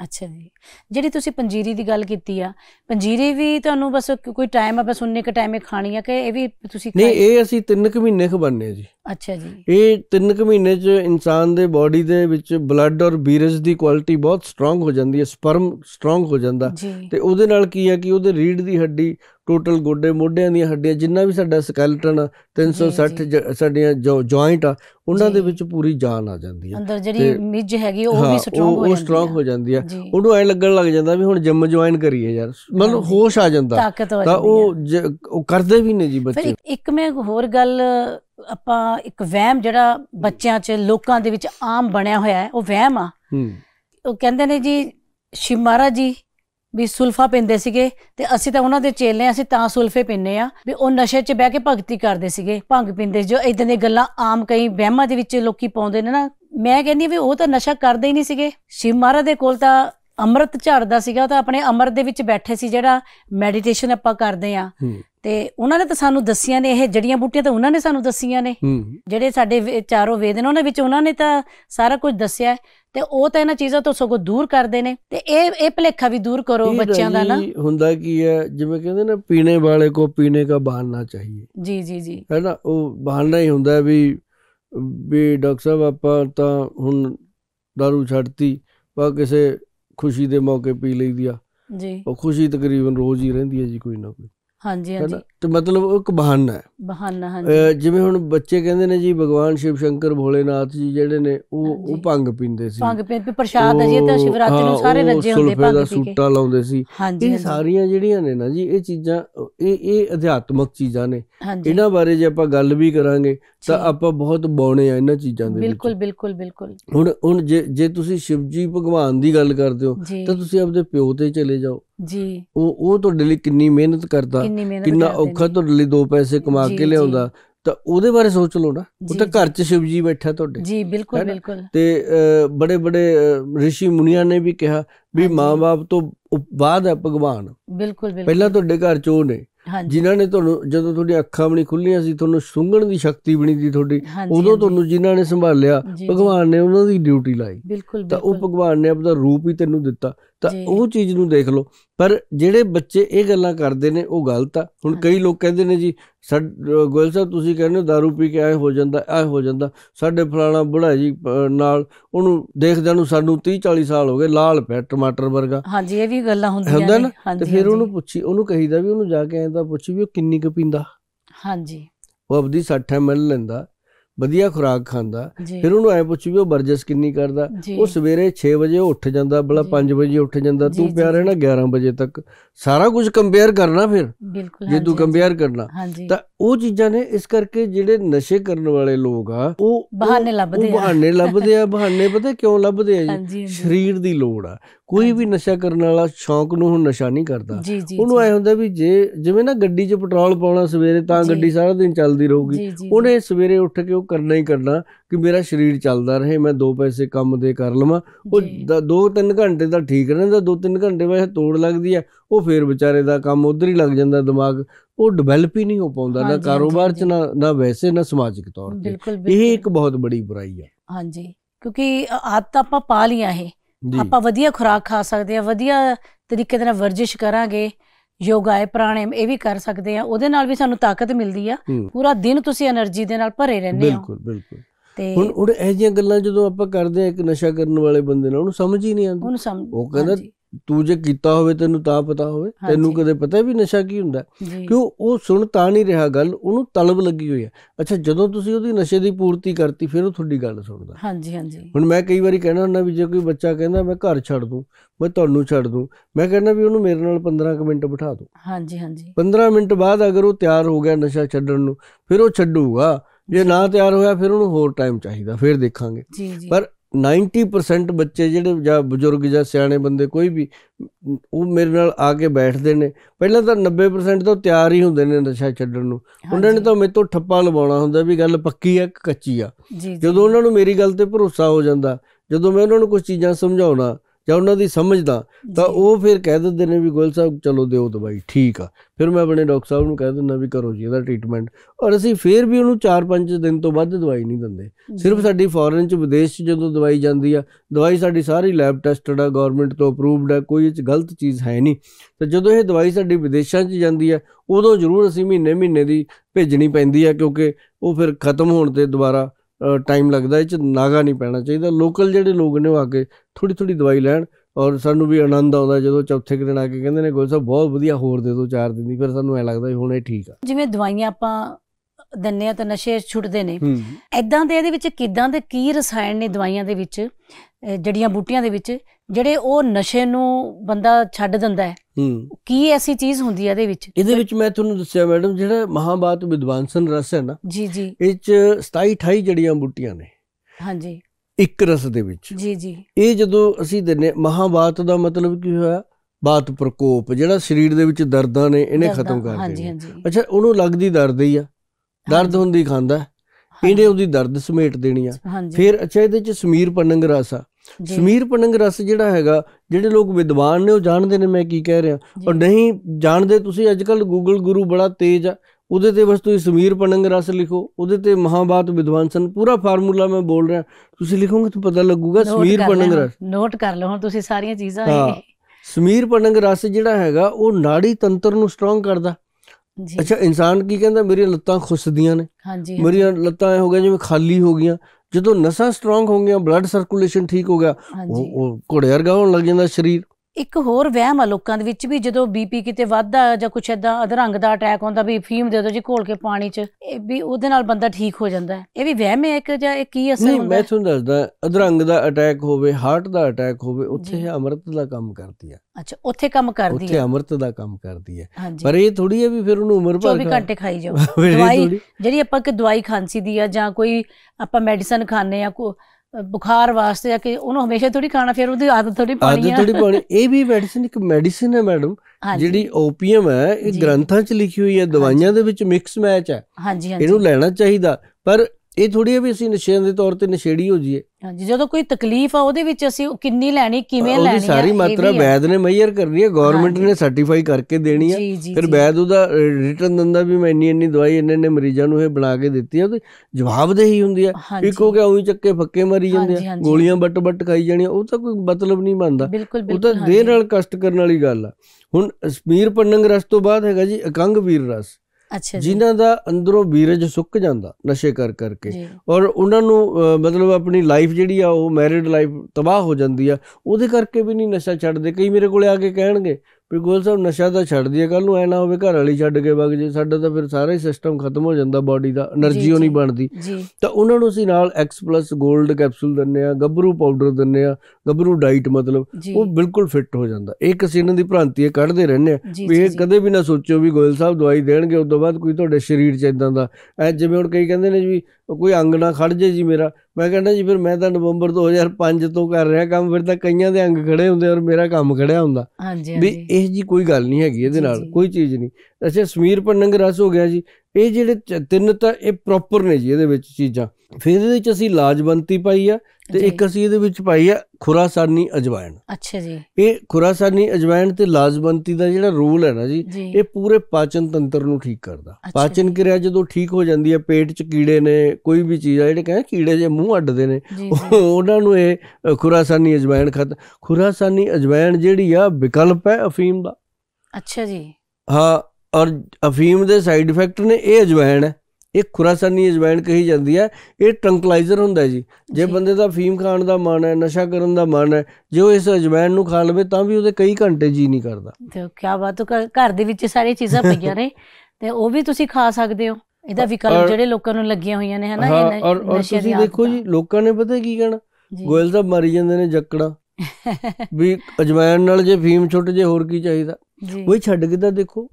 ਅੱਛਾ ਜੀ ਜਿਹੜੀ ਤੁਸੀਂ ਪੰਜੀਰੀ ਦੀ ਗੱਲ ਕੀਤੀ ਆ ਪੰਜੀਰੀ ਵੀ ਤੁਹਾਨੂੰ ਬਸ ਕੋਈ ਟਾਈਮ ਆ ਬਸ ਉਹਨੇ ਕ ਟਾਈਮੇ ਖਾਣੀ ਆ ਕਿ ਇਹ ਵੀ ਤੁਸੀਂ ਨਹੀਂ ਇਹ ਅਸੀਂ 3 ਕੁ ਮਹੀਨੇ ਖਵਾਨੇ ਆ ਜੀ ਅੱਛਾ ਜੀ ਇਹ 3 ਕੁ ਮਹੀਨੇ ਚ ਇਨਸਾਨ ਦੇ ਬਾਡੀ ਦੇ ਵਿੱਚ ਬਲੱਡ ਔਰ ਬੀਰਜ ਦੀ ਕੁਆਲਿਟੀ ਬਹੁਤ ਸਟਰੋਂਗ ਹੋ ਜਾਂਦੀ ਹੈ ਸਪਰਮ ਸਟਰੋਂਗ ਹੋ ਜਾਂਦਾ ਤੇ ਉਹਦੇ ਨਾਲ ਕੀ ਹੈ ਕਿ ਉਹਦੇ ਰੀੜ ਦੀ ਹੱਡੀ ਟੋਟਲ ਗੋਡੇ ਮੋਢਿਆਂ ਦੀਆਂ ਹੱਡੀਆਂ ਜਿੰਨਾ ਵੀ ਸਾਡਾ ਸਕੈਲਟਨ 360 ਸਾਡੀਆਂ ਜੁਆਇੰਟ ਆ ਉਹਨਾਂ ਦੇ ਵਿੱਚ ਪੂਰੀ ਜਾਨ ਆ ਜਾਂਦੀ ਹੈ ਅੰਦਰ ਜਿਹੜੀ ਮਿੱਜ ਹੈਗੀ ਉਹ ਵੀ ਸਟਰੋਂਗ ਹੋ ਜਾਂਦੀ ਹੈ ਉਹ ਸਟਰੋਂਗ ਹੋ ਜਾਂਦੀ ਹੈ ਉਹਨੂੰ ਐ ਲੱਗਣ ਲੱਗ ਜਾਂਦਾ ਵੀ ਹੁਣ ਜਿਮ ਜੁਆਇਨ ਕਰੀਏ ਯਾਰ ਮਤਲਬ ਹੋਸ਼ ਆ ਜਾਂਦਾ ਤਾਂ ਉਹ ਉਹ ਕਰਦੇ ਵੀ ਨੇ ਜੀ ਬੱਚੇ ਫਿਰ ਇੱਕ ਮੈਂ ਹੋਰ ਗੱਲ ਆਪਾਂ ਇੱਕ ਵਹਿਮ ਜਿਹੜਾ ਬੱਚਿਆਂ 'ਚ ਲੋਕਾਂ ਦੇ ਵਿੱਚ ਆਮ ਬਣਿਆ ਹੋਇਆ ਹੈ ਉਹ ਵਹਿਮ ਆ ਉਹ ਕਹਿੰਦੇ ਨੇ ਜੀ ਸ਼ਿਵ ਮਹਾਰਾਜ ਜੀ ਵੀ ਸੁਲਫਾ ਪਿੰਦੇ ਸੀਗੇ ਤੇ ਅਸੀਂ ਤਾਂ ਉਹਨਾਂ ਦੇ ਚੇਲੇ ਆ ਅਸੀਂ ਤਾਂ ਸੁਲਫੇ ਪਿੰਨੇ ਆ ਵੀ ਉਹ ਨਸ਼ੇ 'ਚ ਬਹਿ ਕੇ ਭਗਤੀ ਕਰਦੇ ਸੀਗੇ ਭੰਗ ਪਿੰਦੇ ਜੋ ਇਦਾਂ ਦੀਆਂ ਗੱਲਾਂ ਆਮ ਕਈ ਵਹਿਮਾਂ ਦੇ ਵਿੱਚ ਲੋਕੀ ਪਾਉਂਦੇ ਨੇ ਨਾ ਮੈਂ ਕਹਿੰਦੀ ਵੀ ਉਹ ਤਾਂ ਨਸ਼ਾ ਕਰਦੇ ਹੀ ਨਹੀਂ ਸੀਗੇ ਸ਼ਿਵ ਮਹਾਰਾਜ ਦੇ ਕੋਲ ਤਾਂ ਅੰਮ੍ਰਿਤ ਝੜਦਾ ਸੀਗਾ ਤਾਂ ਆਪਣੇ ਅੰਮ੍ਰਿਤ ਦੇ ਵਿੱਚ ਬੈਠੇ ਸੀ ਜਿਹੜਾ ਮੈਡੀਟੇਸ਼ਨ ਆਪਾਂ ਕਰਦੇ ਆ ਤੇ ਉਹਨਾਂ ਨੇ ਤਾਂ ਸਾਨੂੰ ਦੱਸਿਆ ਨੇ ਇਹ ਜੜੀਆਂ ਬੂਟੀਆਂ ਤਾਂ ਉਹਨਾਂ ਨੇ ਸਾਨੂੰ ਦੱਸੀਆਂ ਨੇ ਜਿਹੜੇ ਸਾਡੇ ਚਾਰੋਂ ਵੇਦ ਨੇ ਉਹਨਾਂ ਵਿੱਚ ਉਹਨਾਂ ਨੇ ਤਾਂ ਸਾਰਾ ਕੁਝ ਦੱਸਿਆ ਤੇ ਉਹ ਤਾਂ ਇਹਨਾਂ ਚੀਜ਼ਾਂ ਤੋਂ ਸਗੋਂ ਦੂਰ ਕਰਦੇ ਨੇ ਤੇ ਇਹ ਇਹ ਭਲੇਖਾ ਵੀ ਦੂਰ ਕਰੋ ਬੱਚਿਆਂ ਦਾ ਨਾ ਹੁੰਦਾ ਕੀ ਹੈ ਜਿਵੇਂ ਕਹਿੰਦੇ ਨਾ ਪੀਣੇ ਵਾਲੇ ਕੋ ਪੀਣੇ ਦਾ ਬਹਾਨਾ ਚਾਹੀਏ ਜੀ ਜੀ ਜੀ ਹੈ ਨਾ ਉਹ ਬਹਾਨਾ ਹੀ ਹੁੰਦਾ ਵੀ ਵੀ ਡਾਕਟਰ ਸਾਹਿਬ ਆਪਾਂ ਤਾਂ ਹੁਣ ਦਾਰੂ ਛੱਡਤੀ ਪਰ ਕਿਸੇ ਖੁਸ਼ੀ ਦੇ ਮੌਕੇ ਪੀ ਲਈਦੀ ਆ ਜੀ ਉਹ ਖੁਸ਼ੀ ਤਕਰੀਬਨ ਰੋਜ਼ ਹੀ ਰਹਿੰਦੀ ਹੈ ਜੀ ਕੋਈ ਨਾ ਕੋਈ ਹਾਂਜੀ ਹਾਂਜੀ ਤੇ ਮਤਲਬ ਉਹ ਇੱਕ ਬਹਾਨਾ ਹੈ ਬਹਾਨਾ ਹਾਂਜੀ ਜਿਵੇਂ ਹੁਣ ਬੱਚੇ ਕਹਿੰਦੇ ਨੇ ਜੀ ਭਗਵਾਨ ਸ਼ਿਵ ਸ਼ੰਕਰ ਭੋਲੇਨਾਥ ਜੀ ਜਿਹੜੇ ਨੇ ਉਹ ਉਹ ਭੰਗ ਪੀਂਦੇ ਸੀ ਭੰਗ ਪੀ ਪ੍ਰਸ਼ਾਦ ਜੀ ਤਾਂ ਸ਼ਿਵਰਾਤਰੀ ਨੂੰ ਸਾਰੇ ਰੱਜੇ ਹੁੰਦੇ ਭੰਗ ਪੀ ਕੇ ਸੂਟਾ ਲਾਉਂਦੇ ਸੀ ਇਹ ਸਾਰੀਆਂ ਜਿਹੜੀਆਂ ਨੇ ਨਾ ਜੀ ਇਹ ਚੀਜ਼ਾਂ ਇਹ ਇਹ ਅਧਿਆਤਮਕ ਚੀਜ਼ਾਂ ਨੇ ਇਹਨਾਂ ਬਾਰੇ ਜੇ ਆਪਾਂ ਗੱਲ ਵੀ ਕਰਾਂਗੇ ਤਾਂ ਆਪਾਂ ਬਹੁਤ ਬੌਣੇ ਆ ਇਹਨਾਂ ਚੀਜ਼ਾਂ ਦੇ ਬਿਲਕੁਲ ਬਿਲਕੁਲ ਬਿਲਕੁਲ ਹੁਣ ਹੁਣ ਜੇ ਜੇ ਤੁਸੀਂ ਸ਼ਿਵ ਜੀ ਭਗਵਾਨ ਦੀ ਗੱਲ ਕਰਦੇ ਹੋ ਤਾਂ ਤੁਸੀਂ ਆਪਣੇ ਪਿਓ ਤੇ ਚਲੇ ਜਾਓ ਜੀ ਉਹ ਉਹ ਤੁਹਾਡੇ ਲਈ ਕਿੰਨੀ ਮਿਹਨਤ ਕਰਦਾ ਕਿੰਨਾ ਔਖਾ ਤੁਹਾਡੇ ਲਈ ਦੋ ਪੈਸੇ ਕਮਾ ਕੇ ਲਿਆਉਂਦਾ ਤਾਂ ਉਹਦੇ ਬਾਰੇ ਸੋਚ ਲਓ ਨਾ ਉਹ ਤਾਂ ਘਰ 'ਚ ਸ਼ਿਵ ਜੀ ਬੈਠਾ ਤੁਹਾਡੇ ਜੀ ਬਿਲਕੁਲ ਬਿਲਕੁਲ ਤੇ ਬੜੇ ਬੜੇ ઋષਿ ਮੁਨੀਆਂ ਨੇ ਵੀ ਕਿਹਾ ਵੀ ਮਾਂ-ਬਾਪ ਤੋਂ ਬਾਅਦ ਹੈ ਭਗਵਾਨ ਬਿਲਕੁਲ ਬਿਲਕੁਲ ਪਹਿਲਾਂ ਤੁਹਾਡੇ ਘਰ 'ਚ ਉਹ ਨੇ ਜਿਨ੍ਹਾਂ ਨੇ ਤੁਹਾਨੂੰ ਜਦੋਂ ਤੁਹਾਡੀਆਂ ਅੱਖਾਂ ਵੀ ਨਹੀਂ ਖੁੱਲੀਆਂ ਸੀ ਤੁਹਾਨੂੰ ਸੁੰਘਣ ਦੀ ਸ਼ਕਤੀ ਬਣੀ ਦੀ ਤੁਹਾਡੀ ਉਦੋਂ ਤੁਹਾਨੂੰ ਜਿਨ੍ਹਾਂ ਨੇ ਸੰਭਾਲਿਆ ਭਗਵਾਨ ਨੇ ਉਹਨਾਂ ਦੀ ਡਿਊਟੀ ਲਾਈ ਤਾਂ ਉਹ ਭਗਵਾਨ ਨੇ ਆਪਣਾ ਰੂਪ ਹੀ ਤੈਨੂੰ ਦਿੱਤਾ ਤਾਂ ਉਹ ਚੀਜ਼ ਨੂੰ ਦੇਖ ਲਓ ਪਰ ਜਿਹੜੇ ਬੱਚੇ ਇਹ ਗੱਲਾਂ ਕਰਦੇ ਨੇ ਉਹ ਗਲਤ ਆ ਹੁਣ ਕਈ ਲੋਕ ਕਹਿੰਦੇ ਨੇ ਜੀ ਗੋਇਲ ਸਾਹਿਬ ਤੁਸੀਂ ਕਹਿੰਦੇ ਹੋ दारू ਪੀ ਕੇ ਆਏ ਹੋ ਜਾਂਦਾ ਆਏ ਹੋ ਜਾਂਦਾ ਸਾਡੇ ਫਲਾਣਾ ਬੁੜਾ ਜੀ ਨਾਲ ਉਹਨੂੰ ਦੇਖਦਿਆਂ ਨੂੰ ਸਾਨੂੰ 30 40 ਸਾਲ ਹੋ ਗਏ ਲਾਲ ਪੈ ਟਮਾਟਰ ਵਰਗਾ ਹਾਂਜੀ ਇਹ ਵੀ ਗੱਲਾਂ ਹੁੰਦੀਆਂ ਨੇ ਹਾਂਜੀ ਤੇ ਫਿਰ ਉਹਨੂੰ ਪੁੱਛੀ ਉਹਨੂੰ ਕਹੀਦਾ ਵੀ ਉਹਨੂੰ ਜਾ ਕੇ ਐਂਦਾ ਪੁੱਛੀ ਵੀ ਉਹ ਕਿੰਨੀ ਕੁ ਪੀਂਦਾ ਹਾਂਜੀ ਉਹ ਆਪਦੀ 60 ਐਮਐਲ ਲੈਂਦਾ ਵਧੀਆ ਖੁਰਾਕ ਖਾਂਦਾ ਫਿਰ ਉਹਨੂੰ ਐ ਪੁੱਛੀ ਵੀ ਉਹ ਵਰਜਸ ਕਿੰਨੀ ਕਰਦਾ ਉਹ ਸਵੇਰੇ 6 ਵਜੇ ਉੱਠ ਜਾਂਦਾ ਬਲਾ 5 ਵਜੇ ਉੱਠ ਜਾਂਦਾ ਤੂੰ ਪਿਆ ਰਹਿਣਾ 11 ਵਜੇ ਤੱਕ ਸਾਰਾ ਕੁਝ ਕੰਪੇਅਰ ਕਰਨਾ ਫਿਰ ਜੇ ਤੂੰ ਕੰਪੇਅਰ ਕਰਨਾ ਤਾਂ ਉਹ ਚੀਜ਼ਾਂ ਨੇ ਇਸ ਕਰਕੇ ਜਿਹੜੇ ਨਸ਼ੇ ਕਰਨ ਵਾਲੇ ਲੋਕ ਆ ਉਹ ਬਹਾਨੇ ਲੱਭਦੇ ਆ ਬਹਾਨੇ ਲੱਭਦੇ ਆ ਬਹਾਨੇ ਪਤਾ ਕਿਉਂ ਲੱਭਦੇ ਆ ਜੀ ਸਰੀਰ ਦੀ ਲੋੜ ਆ ਕੋਈ ਵੀ ਨਸ਼ਾ ਕਰਨ ਵਾਲਾ ਸ਼ੌਂਕ ਨੂੰ ਹੁਣ ਨਸ਼ਾ ਨਹੀਂ ਕਰਦਾ ਉਹਨੂੰ ਐ ਹੁੰਦਾ ਵੀ ਜੇ ਜਿਵੇਂ ਨਾ ਗੱਡੀ 'ਚ ਪੈਟਰੋਲ ਪਾਉਣਾ ਸਵੇਰੇ ਤਾਂ ਗੱਡੀ ਸਾਰਾ ਦਿਨ ਚੱਲਦੀ ਰਹੂਗੀ ਉਹਨੇ ਸਵੇਰੇ ਉੱਠ ਕੇ ਉਹ ਕਰਨਾ ਹੀ ਕਰਨਾ ਕਿ ਮੇਰਾ ਸਰੀਰ ਚੱਲਦਾ ਰਹੇ ਮੈਂ ਦੋ ਪੈਸੇ ਕੰਮ ਦੇ ਕਰ ਲਵਾਂ ਉਹ 2-3 ਘੰਟੇ ਦਾ ਠੀਕ ਰਹਿੰਦਾ 2-3 ਘੰਟੇ ਬਾਅਦ ਤੋੜ ਲੱਗਦੀ ਆ ਉਹ ਫੇਰ ਵਿਚਾਰੇ ਦਾ ਕੰਮ ਉਧਰ ਹੀ ਲੱਗ ਜਾਂਦਾ ਦਿਮਾਗ ਉਹ ਡਿਵੈਲਪ ਹੀ ਨਹੀਂ ਹੋ ਪਾਉਂਦਾ ਨਾ ਕਾਰੋਬਾਰ ਚ ਨਾ ਨਾ ਵੈਸੇ ਨਾ ਸਮਾਜਿਕ ਤੌਰ ਤੇ ਇਹ ਇੱਕ ਬਹੁਤ ਬੜੀ ਬੁਰਾਈ ਹੈ ਹਾਂਜੀ ਕਿਉਂਕਿ ਆਦਤ ਆਪਾਂ ਪਾ ਲਈਆਂ ਇਹ ਆਪਾਂ ਵਧੀਆ ਖੁਰਾਕ ਖਾ ਸਕਦੇ ਆ ਵਧੀਆ ਤਰੀਕੇ ਦੇ ਨਾਲ ਵਰਜਿਸ਼ ਕਰਾਂਗੇ ਯੋਗਾ ਹੈ ਪ੍ਰਾਣਾਯਾਮ ਇਹ ਵੀ ਕਰ ਸਕਦੇ ਆ ਉਹਦੇ ਨਾਲ ਵੀ ਸਾਨੂੰ ਤਾਕਤ ਮਿਲਦੀ ਆ ਪੂਰਾ ਦਿਨ ਤੁਸੀਂ એનર્ਜੀ ਦੇ ਨਾਲ ਭਰੇ ਰਹਿੰਦੇ ਹੋ ਬਿਲਕੁਲ ਬਿਲਕੁਲ ਤੇ ਹੁਣ ਉਹ ਇਹ ਜੀਆਂ ਗੱਲਾਂ ਜਦੋਂ ਆਪਾਂ ਕਰਦੇ ਆ ਇੱਕ ਨਸ਼ਾ ਕਰਨ ਵਾਲੇ ਬੰਦੇ ਨਾਲ ਉਹਨੂੰ ਸਮਝ ਹੀ ਨਹੀਂ ਆਉਂਦੀ ਉਹਨੂੰ ਸਮਝ ਉਹ ਕਹਿੰਦਾ ਤੂੰ ਜੇ ਕੀਤਾ ਹੋਵੇ ਤੈਨੂੰ ਤਾਂ ਪਤਾ ਹੋਵੇ ਤੈਨੂੰ ਕਦੇ ਪਤਾ ਵੀ ਨਸ਼ਾ ਕੀ ਹੁੰਦਾ ਕਿਉਂ ਉਹ ਸੁਣ ਤਾਂ ਨਹੀਂ ਰਿਹਾ ਗੱਲ ਉਹਨੂੰ ਤਲਬ ਲੱਗੀ ਹੋਈ ਹੈ ਅੱਛਾ ਜਦੋਂ ਤੁਸੀਂ ਉਹਦੀ ਨਸ਼ੇ ਦੀ ਪੂਰਤੀ ਕਰਤੀ ਫਿਰ ਉਹ ਤੁਹਾਡੀ ਗੱਲ ਸੁਣਦਾ ਹਾਂਜੀ ਹਾਂਜੀ ਹੁਣ ਮੈਂ ਕਈ ਵਾਰੀ ਕਹਿਣਾ ਹੁੰਦਾ ਵੀ ਜੇ ਕੋਈ ਬੱਚਾ ਕਹਿੰਦਾ ਮੈਂ ਘਰ ਛੱਡ ਦੂੰ ਮੈਂ ਤੁਹਾਨੂੰ ਛੱਡ ਦੂੰ ਮੈਂ ਕਹਿੰਦਾ ਵੀ ਉਹਨੂੰ ਮੇਰੇ ਨਾਲ 15 ਮਿੰਟ ਬਿਠਾ ਦੋ ਹਾਂਜੀ ਹਾਂਜੀ 15 ਮਿੰਟ ਬਾਅਦ ਅਗਰ ਉਹ ਤਿਆਰ ਹੋ ਗਿਆ ਨਸ਼ਾ ਛੱਡਣ ਨੂੰ ਫਿਰ ਉਹ ਛੱਡੂਗਾ ਜੇ ਨਾ ਤਿਆਰ ਹੋਇਆ ਫਿਰ ਉਹਨੂੰ ਹੋਰ ਟਾਈਮ ਚਾਹੀਦਾ ਫਿਰ ਦੇਖਾਂਗੇ ਪਰ 90% ਬੱਚੇ ਜਿਹੜੇ ਜਾਂ ਬਜ਼ੁਰਗ ਜਾਂ ਸਿਆਣੇ ਬੰਦੇ ਕੋਈ ਵੀ ਉਹ ਮੇਰੇ ਨਾਲ ਆ ਕੇ ਬੈਠਦੇ ਨੇ ਪਹਿਲਾਂ ਤਾਂ 90% ਤਾਂ ਤਿਆਰ ਹੀ ਹੁੰਦੇ ਨੇ ਨਸ਼ਾ ਛੱਡਣ ਨੂੰ ਉਹਨਾਂ ਨੇ ਤਾਂ ਮੇਰੇ ਤੋਂ ਠੱਪਾ ਲਵਾਉਣਾ ਹੁੰਦਾ ਵੀ ਗੱਲ ਪੱਕੀ ਆ ਕਿ ਕੱਚੀ ਆ ਜਦੋਂ ਉਹਨਾਂ ਨੂੰ ਮੇਰੀ ਗੱਲ ਤੇ ਭਰੋਸਾ ਹੋ ਜਾਂਦਾ ਜਦੋਂ ਮੈਂ ਉਹਨਾਂ ਨੂੰ ਕੁਝ ਚੀਜ਼ਾਂ ਸਮਝਾਉਣਾ ਜਾਂ ਉਹਨਾਂ ਦੀ ਸਮਝਦਾ ਤਾਂ ਉਹ ਫਿਰ ਕਹਿ ਦਿੰਦੇ ਨੇ ਵੀ ਗੋਲ ਸਾਹਿਬ ਚਲੋ ਦਿਓ ਦਵਾਈ ਠੀਕ ਆ ਫਿਰ ਮੈਂ ਆਪਣੇ ਡਾਕਟਰ ਸਾਹਿਬ ਨੂੰ ਕਹਿ ਦਿੰਦਾ ਵੀ ਕਰੋ ਜੀ ਇਹਦਾ ਟ੍ਰੀਟਮੈਂਟ ਔਰ ਅਸੀਂ ਫਿਰ ਵੀ ਉਹਨੂੰ 4-5 ਦਿਨ ਤੋਂ ਵੱਧ ਦਵਾਈ ਨਹੀਂ ਦਿੰਦੇ ਸਿਰਫ ਸਾਡੀ ਫੋਰਨ ਚ ਵਿਦੇਸ਼ ਚ ਜਦੋਂ ਦਵਾਈ ਜਾਂਦੀ ਆ ਦਵਾਈ ਸਾਡੀ ਸਾਰੀ ਲੈਬ ਟੈਸਟਡ ਆ ਗਵਰਨਮੈਂਟ ਤੋਂ ਅਪਰੂਵਡ ਆ ਕੋਈ ਇਹ ਚ ਗਲਤ ਚੀਜ਼ ਹੈ ਨਹੀਂ ਤੇ ਜਦੋਂ ਇਹ ਦਵਾਈ ਸਾਡੀ ਵਿਦੇਸ਼ਾਂ ਚ ਜਾਂਦੀ ਆ ਉਦੋਂ ਜ਼ਰੂਰ ਅਸੀਂ ਮਹੀਨੇ ਮਹੀਨੇ ਦੀ ਭੇਜਣੀ ਪੈਂਦੀ ਆ ਕਿਉਂਕਿ ਉਹ ਫਿਰ ਖਤਮ ਹੋਣ ਤੇ ਦੁਬਾਰਾ ਟਾਈਮ ਲੱਗਦਾ ਇਹ ਚ ਨਾਗਾ ਨਹੀਂ ਪੈਣਾ ਚਾਹੀਦਾ ਲੋਕਲ ਜਿਹੜੇ ਲੋਕ ਨੇ ਉਹ ਆ ਕੇ ਥੋੜੀ ਥੋੜੀ ਦਵਾਈ ਲੈਣ ਔਰ ਸਾਨੂੰ ਵੀ ਆਨੰਦ ਆਉਂਦਾ ਜਦੋਂ ਚੌਥੇ ਦਿਨ ਆ ਕੇ ਕਹਿੰਦੇ ਨੇ ਗੋਲ ਸਾਹਿਬ ਬਹੁਤ ਵਧੀਆ ਹੋਰ ਦੇ ਦਿਓ ਚਾਰ ਦਿਨ ਦੀ ਫਿਰ ਸਾਨੂੰ ਐ ਲੱਗਦਾ ਹੁਣ ਇਹ ਠੀਕ ਆ ਜਿਵੇਂ ਦਵਾਈਆਂ ਆਪਾਂ ਦੰਨੇ ਤਾਂ ਨਸ਼ੇ ਛੁੱਟਦੇ ਨੇ ਐਦਾਂ ਦੇ ਇਹਦੇ ਵਿੱਚ ਕਿਦਾਂ ਦੇ ਕੀ ਰਸਾਇਣ ਨੇ ਦਵਾਈਆਂ ਦੇ ਵਿੱਚ ਜੜੀਆਂ ਬੂਟੀਆਂ ਦੇ ਵਿੱਚ ਜਿਹੜੇ ਉਹ ਨਸ਼ੇ ਨੂੰ ਬੰਦਾ ਛੱਡ ਦਿੰਦਾ ਹੈ ਕੀ ਐਸੀ ਚੀਜ਼ ਹੁੰਦੀ ਹੈ ਇਹਦੇ ਵਿੱਚ ਇਹਦੇ ਵਿੱਚ ਮੈਂ ਤੁਹਾਨੂੰ ਦੱਸਿਆ ਮੈਡਮ ਜਿਹੜਾ ਮਹਾਬਾਤ ਵਿਦਵਾਨਸਨ ਰਸ ਹੈ ਨਾ ਜੀ ਜੀ ਇਹ ਚ 27 28 ਜੜੀਆਂ ਬੂਟੀਆਂ ਨੇ ਹਾਂਜੀ ਇੱਕ ਰਸ ਦੇ ਵਿੱਚ ਜੀ ਜੀ ਇਹ ਜਦੋਂ ਅਸੀਂ ਦਿੰਨੇ ਮਹਾਬਾਤ ਦਾ ਮਤਲਬ ਕੀ ਹੋਇਆ ਬਾਤ ਪ੍ਰਕੋਪ ਜਿਹੜਾ ਸਰੀਰ ਦੇ ਵਿੱਚ ਦਰਦਾਂ ਨੇ ਇਹਨੇ ਖਤਮ ਕਰ ਦਿੱਤੇ ਅੱਛਾ ਉਹਨੂੰ ਲੱਗਦੀ ਦਰਦ ਹੀ ਆ ਦਰਦ ਹੁੰਦੀ ਖਾਂਦਾ ਇਹਨੇ ਉਹਦੀ ਦਰਦ ਸਮੇਟ ਦੇਣੀ ਆ ਫਿਰ ਅੱਛਾ ਇਹਦੇ ਚ ਸਮੀਰ ਪੰਨੰਗ ਰਸ ਆ ਸਮੀਰ ਪਨੰਗ ਰਸ ਜਿਹੜਾ ਹੈਗਾ ਜਿਹੜੇ ਲੋਕ ਵਿਦਵਾਨ ਨੇ ਉਹ ਜਾਣਦੇ ਨੇ ਮੈਂ ਕੀ ਕਹਿ ਰਿਹਾ ਔਰ ਨਹੀਂ ਜਾਣਦੇ ਤੁਸੀਂ ਅੱਜ ਕੱਲ ਗੂਗਲ ਗੁਰੂ ਬੜਾ ਤੇਜ਼ ਆ ਉਹਦੇ ਤੇ ਬਸ ਤੁਸੀਂ ਸਮੀਰ ਪਨੰਗ ਰਸ ਲਿਖੋ ਉਹਦੇ ਤੇ ਮਹਾਬਾਤ ਵਿਦਵਾਨ ਸਨ ਪੂਰਾ ਫਾਰਮੂਲਾ ਮੈਂ ਬੋਲ ਰਿਹਾ ਤੁਸੀਂ ਲਿਖੋਗੇ ਤਾਂ ਪਤਾ ਲੱਗੂਗਾ ਸਮੀਰ ਪਨੰਗ ਰਸ ਨੋਟ ਕਰ ਲਓ ਹੁਣ ਤੁਸੀਂ ਸਾਰੀਆਂ ਚੀਜ਼ਾਂ ਹਾਂ ਸਮੀਰ ਪਨੰਗ ਰਸ ਜਿਹੜਾ ਹੈਗਾ ਉਹ ਨਾੜੀ ਤੰਤਰ ਨੂੰ ਸਟਰੋਂਗ ਕਰਦਾ ਜੀ ਅੱਛਾ ਇਨਸਾਨ ਕੀ ਕਹਿੰਦਾ ਮੇਰੀਆਂ ਲੱਤਾਂ ਖੁੱਸਦੀਆਂ ਨੇ ਮੇਰੀਆਂ ਲੱਤਾਂ ਐ ਹੋ ਗਿਆ ਜਿਵੇਂ ਖਾਲੀ ਹੋ ਗਈਆਂ ਜਦੋਂ ਨਸਾਂ ਸਟਰੋਂਗ ਹੋ ਗਈਆਂ ਬਲੱਡ ਸਰਕੂਲੇਸ਼ਨ ਠੀਕ ਹੋ ਗਿਆ ਉਹ ਘੋੜੇ ਵਰਗਾ ਹੋਣ ਲੱਗ ਜਾਂਦਾ ਸਰੀਰ ਇੱਕ ਹੋਰ ਵਹਿਮ ਆ ਲੋਕਾਂ ਦੇ ਵਿੱਚ ਵੀ ਜਦੋਂ ਬੀਪੀ ਕਿਤੇ ਵੱਧਦਾ ਜਾਂ ਕੁਛ ਐਦਾਂ ਅਧਰੰਗ ਦਾ ਅਟੈਕ ਹੁੰਦਾ ਵੀ ਫੀਮ ਦੇ ਦੋ ਜੀ ਘੋਲ ਕੇ ਪਾਣੀ 'ਚ ਇਹ ਵੀ ਉਹਦੇ ਨਾਲ ਬੰਦਾ ਠੀਕ ਹੋ ਜਾਂਦਾ ਹੈ ਇਹ ਵੀ ਵਹਿਮ ਹੈ ਇੱਕ ਜਾਂ ਇਹ ਕੀ ਅਸਰ ਹੁੰਦਾ ਨਹੀਂ ਮੈਂ ਤੁਹਾਨੂੰ ਦੱਸਦਾ ਅਧਰੰਗ ਦਾ ਅਟੈਕ ਹੋਵੇ ਹਾਰਟ ਦਾ ਅਟੈਕ ਹੋਵੇ ਉੱਥੇ ਇਹ ਅੰਮ੍ਰਿਤ ਦਾ ਕੰਮ ਕਰਦੀ ਆ ਅੱਛਾ ਉੱਥੇ ਕੰਮ ਕਰਦੀ ਹੈ ਉੱਥੇ ਅੰਮ੍ਰਿਤ ਦਾ ਕੰਮ ਕਰਦੀ ਹੈ ਪਰ ਇਹ ਥੋੜੀ ਹੈ ਵੀ ਫਿਰ ਉਹਨੂੰ ਉਮਰ ਭਰ 24 ਘੰਟੇ ਖਾਈ ਜਾਓ ਦਵਾਈ ਜਿਹੜੀ ਆਪਾਂ ਕਿ ਦਵਾਈ ਖਾਂਸੀ ਦੀ ਆ ਜਾਂ ਕੋਈ ਆਪਾਂ ਮੈਡੀਸਨ ਖਾਣੇ ਆ ਕੋ ਬੁਖਾਰ ਵਾਸਤੇ ਆ ਕਿ ਉਹਨੂੰ ਹਮੇਸ਼ਾ ਥੋੜੀ ਖਾਣਾ ਫਿਰ ਉਹਦੀ ਆਦਤ ਥੋੜੀ ਪਾਣੀ ਆ ਥੋੜੀ ਪਾਣੀ ਇਹ ਵੀ ਮੈਡੀਸਿਨ ਇੱਕ ਮੈਡੀਸਿਨ ਹੈ ਮੈਡਮ ਜਿਹੜੀ ਓਪੀਅਮ ਹੈ ਇਹ ਗ੍ਰੰਥਾਂ 'ਚ ਲਿਖੀ ਹੋਈ ਹੈ ਦਵਾਈਆਂ ਦੇ ਵਿੱਚ ਮਿਕਸ ਮੈਚ ਹੈ ਹਾਂਜੀ ਹਾਂਜੀ ਇਹਨੂੰ ਲੈਣਾ ਚਾਹੀਦਾ ਪਰ ਇਹ ਥੋੜੀ ਵੀ ਅਸੀਂ ਨਸ਼ੇਆਂ ਦੇ ਤੌਰ ਤੇ ਨਸ਼ੇੜੀ ਹੋ ਜੀਏ ਹਾਂਜੀ ਜਦੋਂ ਕੋਈ ਤਕਲੀਫ ਆ ਉਹਦੇ ਵਿੱਚ ਅਸੀਂ ਕਿੰਨੀ ਲੈਣੀ ਕਿਵੇਂ ਲੈਣੀ ਹੈ ਉਹਦੀ ਸਾਰੀ ਮਾਤਰਾ ਵੈਦ ਨੇ ਮੈਜ਼ਰ ਕਰਨੀ ਹੈ ਗਵਰਨਮੈਂਟ ਨੇ ਸਰਟੀਫਾਈ ਕਰਕੇ ਦੇਣੀ ਹੈ ਫਿਰ ਵੈਦ ਉਹਦਾ ਰਿਟਰਨ ਦਿੰਦਾ ਵੀ ਮੈਂ ਇੰਨੀ ਇੰਨੀ ਦਵਾਈ ਇੰਨੇ ਇੰਨੇ ਮਰੀਜ਼ਾਂ ਨੂੰ ਇਹ ਬਣਾ ਕੇ ਦਿੱਤੀ ਹੈ ਤੇ ਜਵਾਬਦੇਹੀ ਹੁੰਦੀ ਹੈ ਇੱਕ ਹੋ ਕੇ ਉਹੀ ਚੱਕੇ ਫੱਕੇ ਮਾਰੀ ਜਾਂਦੇ ਆ ਗੋਲੀਆਂ ਬੱਟ ਬੱਟ ਖਾਈ ਜਾਣੀਆਂ ਉਹ ਤਾਂ ਕੋਈ ਮਤਲਬ ਨਹੀਂ ਬਣਦਾ ਉਹ ਤਾਂ ਦੇਰ ਨਾਲ ਕਸ਼ਟ ਕਰਨ ਵਾਲੀ ਗੱਲ ਆ ਹੁਣ ਸਮੀਰ ਪੰਨੰਗ ਰਸ ਤੋਂ ਬਾਅਦ ਹੈਗਾ ਜੀ ਅਕੰਗ ਵੀਰ ਰਸ ਅੱਛਾ ਜਿਨ੍ਹਾਂ ਦਾ ਅੰਦਰੋਂ ਵੀਰਜ ਸੁੱਕ ਜਾਂਦਾ ਨਸ਼ੇ ਕਰ ਕਰਕੇ ਔਰ ਉਹਨਾਂ ਨੂੰ ਮਤਲਬ ਆਪਣੀ ਲਾਈਫ ਜਿਹੜੀ ਆ ਉਹ ਮੈਰਿਡ ਲਾਈਫ ਤਬਾਹ ਹੋ ਜਾਂਦੀ ਆ ਉਹਦੇ ਕਰਕੇ ਵੀ ਨਹੀਂ ਨਸ਼ਾ ਛੱਡਦੇ ਕਈ ਮੇਰੇ ਕੋਲੇ ਆ ਕੇ ਕਹਿਣਗੇ ਵੀ ਗੋਲ ਸਾਹਿਬ ਨਸ਼ਾ ਤਾਂ ਛੱਡ ਦਈਏ ਕੱਲ ਨੂੰ ਐ ਨਾ ਹੋਵੇ ਘਰ ਵਾਲੀ ਛੱਡ ਕੇ ਵਗ ਜੇ ਸਾਡਾ ਤਾਂ ਫਿਰ ਸਾਰਾ ਹੀ ਸਿਸਟਮ ਖਤਮ ਹੋ ਜਾਂਦਾ ਬਾਡੀ ਦਾ એનર્ਜੀ ਉਹ ਨਹੀਂ ਬਣਦੀ ਤਾਂ ਉਹਨਾਂ ਨੂੰ ਅਸੀਂ ਨਾਲ ਐਕਸ ਪਲੱਸ 골ਡ ਕੈਪਸੂਲ ਦਿੰਨੇ ਆ ਗੱਭਰੂ ਪਾਊਡਰ ਦਿੰਨੇ ਆ ਗੱਭਰੂ ਡਾਈਟ ਮਤਲਬ ਉਹ ਬਿਲਕੁਲ ਫਿੱਟ ਹੋ ਜਾਂਦਾ ਇੱਕ ਅਸੀਂ ਇਹਨਾਂ ਦੀ ਭ੍ਰਾਂਤੀ ਕੱਢਦੇ ਰਹਿੰਨੇ ਆ ਵੀ ਇਹ ਕਦੇ ਵੀ ਨਾ ਸੋਚੋ ਵੀ ਗੋਇਲ ਸਾਹਿਬ ਦਵਾਈ ਦੇਣਗੇ ਉਸ ਤੋਂ ਬਾਅਦ ਕੋਈ ਤੁਹਾਡੇ ਸਰੀਰ 'ਚ ਇਦਾਂ ਦਾ ਐ ਜਿਵੇਂ ਹੁਣ ਕਈ ਕਹਿੰਦੇ ਨੇ ਜੀ ਉਹ ਕੋਈ ਅੰਗ ਨਾ ਖੜ ਜੇ ਜੀ ਮੇਰਾ ਮੈਂ ਕਹਿੰਦਾ ਜੀ ਫਿਰ ਮੈਂ ਤਾਂ ਨਵੰਬਰ 2005 ਤੋਂ ਕਰ ਰਿਹਾ ਕੰਮ ਫਿਰ ਤਾਂ ਕਈਆਂ ਦੇ ਅੰਗ ਖੜੇ ਹੁੰਦੇ ਔਰ ਮੇਰਾ ਕੰਮ ਖੜਿਆ ਹੁੰਦਾ ਹਾਂਜੀ ਵੀ ਇਹ ਜੀ ਕੋਈ ਗੱਲ ਨਹੀਂ ਹੈਗੀ ਇਹਦੇ ਨਾਲ ਕੋਈ ਚੀਜ਼ ਨਹੀਂ ਅੱਛਾ ਸਮੀਰ ਪੰਨੰਗ ਰਸ ਹੋ ਗਿਆ ਜੀ ਇਹ ਜਿਹੜੇ ਤਿੰਨ ਤਾਂ ਇਹ ਪ੍ਰੋਪਰ ਨੇ ਜੀ ਇਹਦੇ ਵਿੱਚ ਚੀਜ਼ਾਂ ਫਿਰ ਇਹਦੇ ਵਿੱਚ ਅਸੀਂ ਲਾਜਬੰਤੀ ਪਾਈ ਆ ਤੇ ਇੱਕ ਅਸੀਂ ਇਹਦੇ ਵਿੱਚ ਪਾਈ ਆ ਖੁਰਾਸਾਨੀ ਅਜਵਾਇਣ ਅੱਛਾ ਜੀ ਇਹ ਖੁਰਾਸਾਨੀ ਅਜਵਾਇਣ ਤੇ ਲਾਜਬੰਤੀ ਦਾ ਜਿਹੜਾ ਰੂਲ ਹੈ ਨਾ ਜੀ ਇਹ ਪੂਰੇ ਪਾਚਨ ਤੰਤਰ ਨੂੰ ਠੀਕ ਕਰਦਾ ਪਾਚਨ ਕਿਰਿਆ ਜਦੋਂ ਠੀਕ ਹੋ ਜਾਂਦੀ ਹੈ ਪੇਟ 'ਚ ਕੀੜੇ ਨੇ ਕੋਈ ਵੀ ਚੀਜ਼ ਆ ਜਿਹੜੇ ਕਹਿੰਦੇ ਕੀੜੇ ਜੇ ਮੂੰਹ ਅੱਡਦੇ ਨੇ ਉਹਨਾਂ ਨੂੰ ਇਹ ਖੁਰਾਸਾਨੀ ਅਜਵਾਇਣ ਖਤ ਖੁਰਾਸਾਨੀ ਅਜਵਾਇਣ ਜਿਹੜੀ ਆ ਵਿਕਲਪ ਹੈ ਅਫੀਮ ਦਾ ਅੱਛਾ ਜੀ ਹਾਂ ਔਰ ਅਫੀਮ ਦੇ ਸਾਈਡ ਇਫੈਕਟ ਨੇ ਇਹ ਅਜਵਾਇਣ ਹੈ ਇਹ ਖੁਰਾਸਾਨੀ ਅਜਵਾਇਣ ਕਹੀ ਜਾਂਦੀ ਹੈ ਇਹ ਟ੍ਰੰਕਲਾਈਜ਼ਰ ਹੁੰਦਾ ਜੀ ਜੇ ਬੰਦੇ ਦਾ ਫੀਮ ਖਾਣ ਦਾ ਮਨ ਹੈ ਨਸ਼ਾ ਕਰਨ ਦਾ ਮਨ ਹੈ ਜੇ ਉਹ ਇਸ ਅਜਵਾਇਣ ਨੂੰ ਖਾ ਲਵੇ ਤਾਂ ਵੀ ਉਹਦੇ ਕਈ ਘੰਟੇ ਜੀ ਨਹੀਂ ਕਰਦਾ ਤੇ ਕੀ ਬਾਤ ਘਰ ਦੇ ਵਿੱਚ ਸਾਰੀ ਚੀਜ਼ਾਂ ਪਈਆਂ ਨੇ ਤੇ ਉਹ ਵੀ ਤੁਸੀਂ ਖਾ ਸਕਦੇ ਹੋ ਇਹਦਾ ਵਿਕਲਪ ਜਿਹੜੇ ਲੋਕਾਂ ਨੂੰ ਲੱਗੀਆਂ ਹੋਈਆਂ ਨੇ ਹਨਾ ਇਹ ਔਰ ਤੁਸੀਂ ਦੇਖੋ ਜੀ ਲੋਕਾਂ ਨੇ ਪਤਾ ਕੀ ਕਹਿਣਾ ਗੋਇਲ ਸਾਹਿਬ ਮਾਰੀ ਜਾਂਦੇ ਨੇ ਜੱਕੜਾ ਵੀ ਅਜਵਾਇਣ ਨਾਲ ਜੇ ਫੀਮ ਛੁੱਟ ਜੇ ਹੋਰ ਕੀ ਚਾਹੀਦਾ ਉਹ ਛੱਡ ਕੇ ਤਾਂ ਦੇਖੋ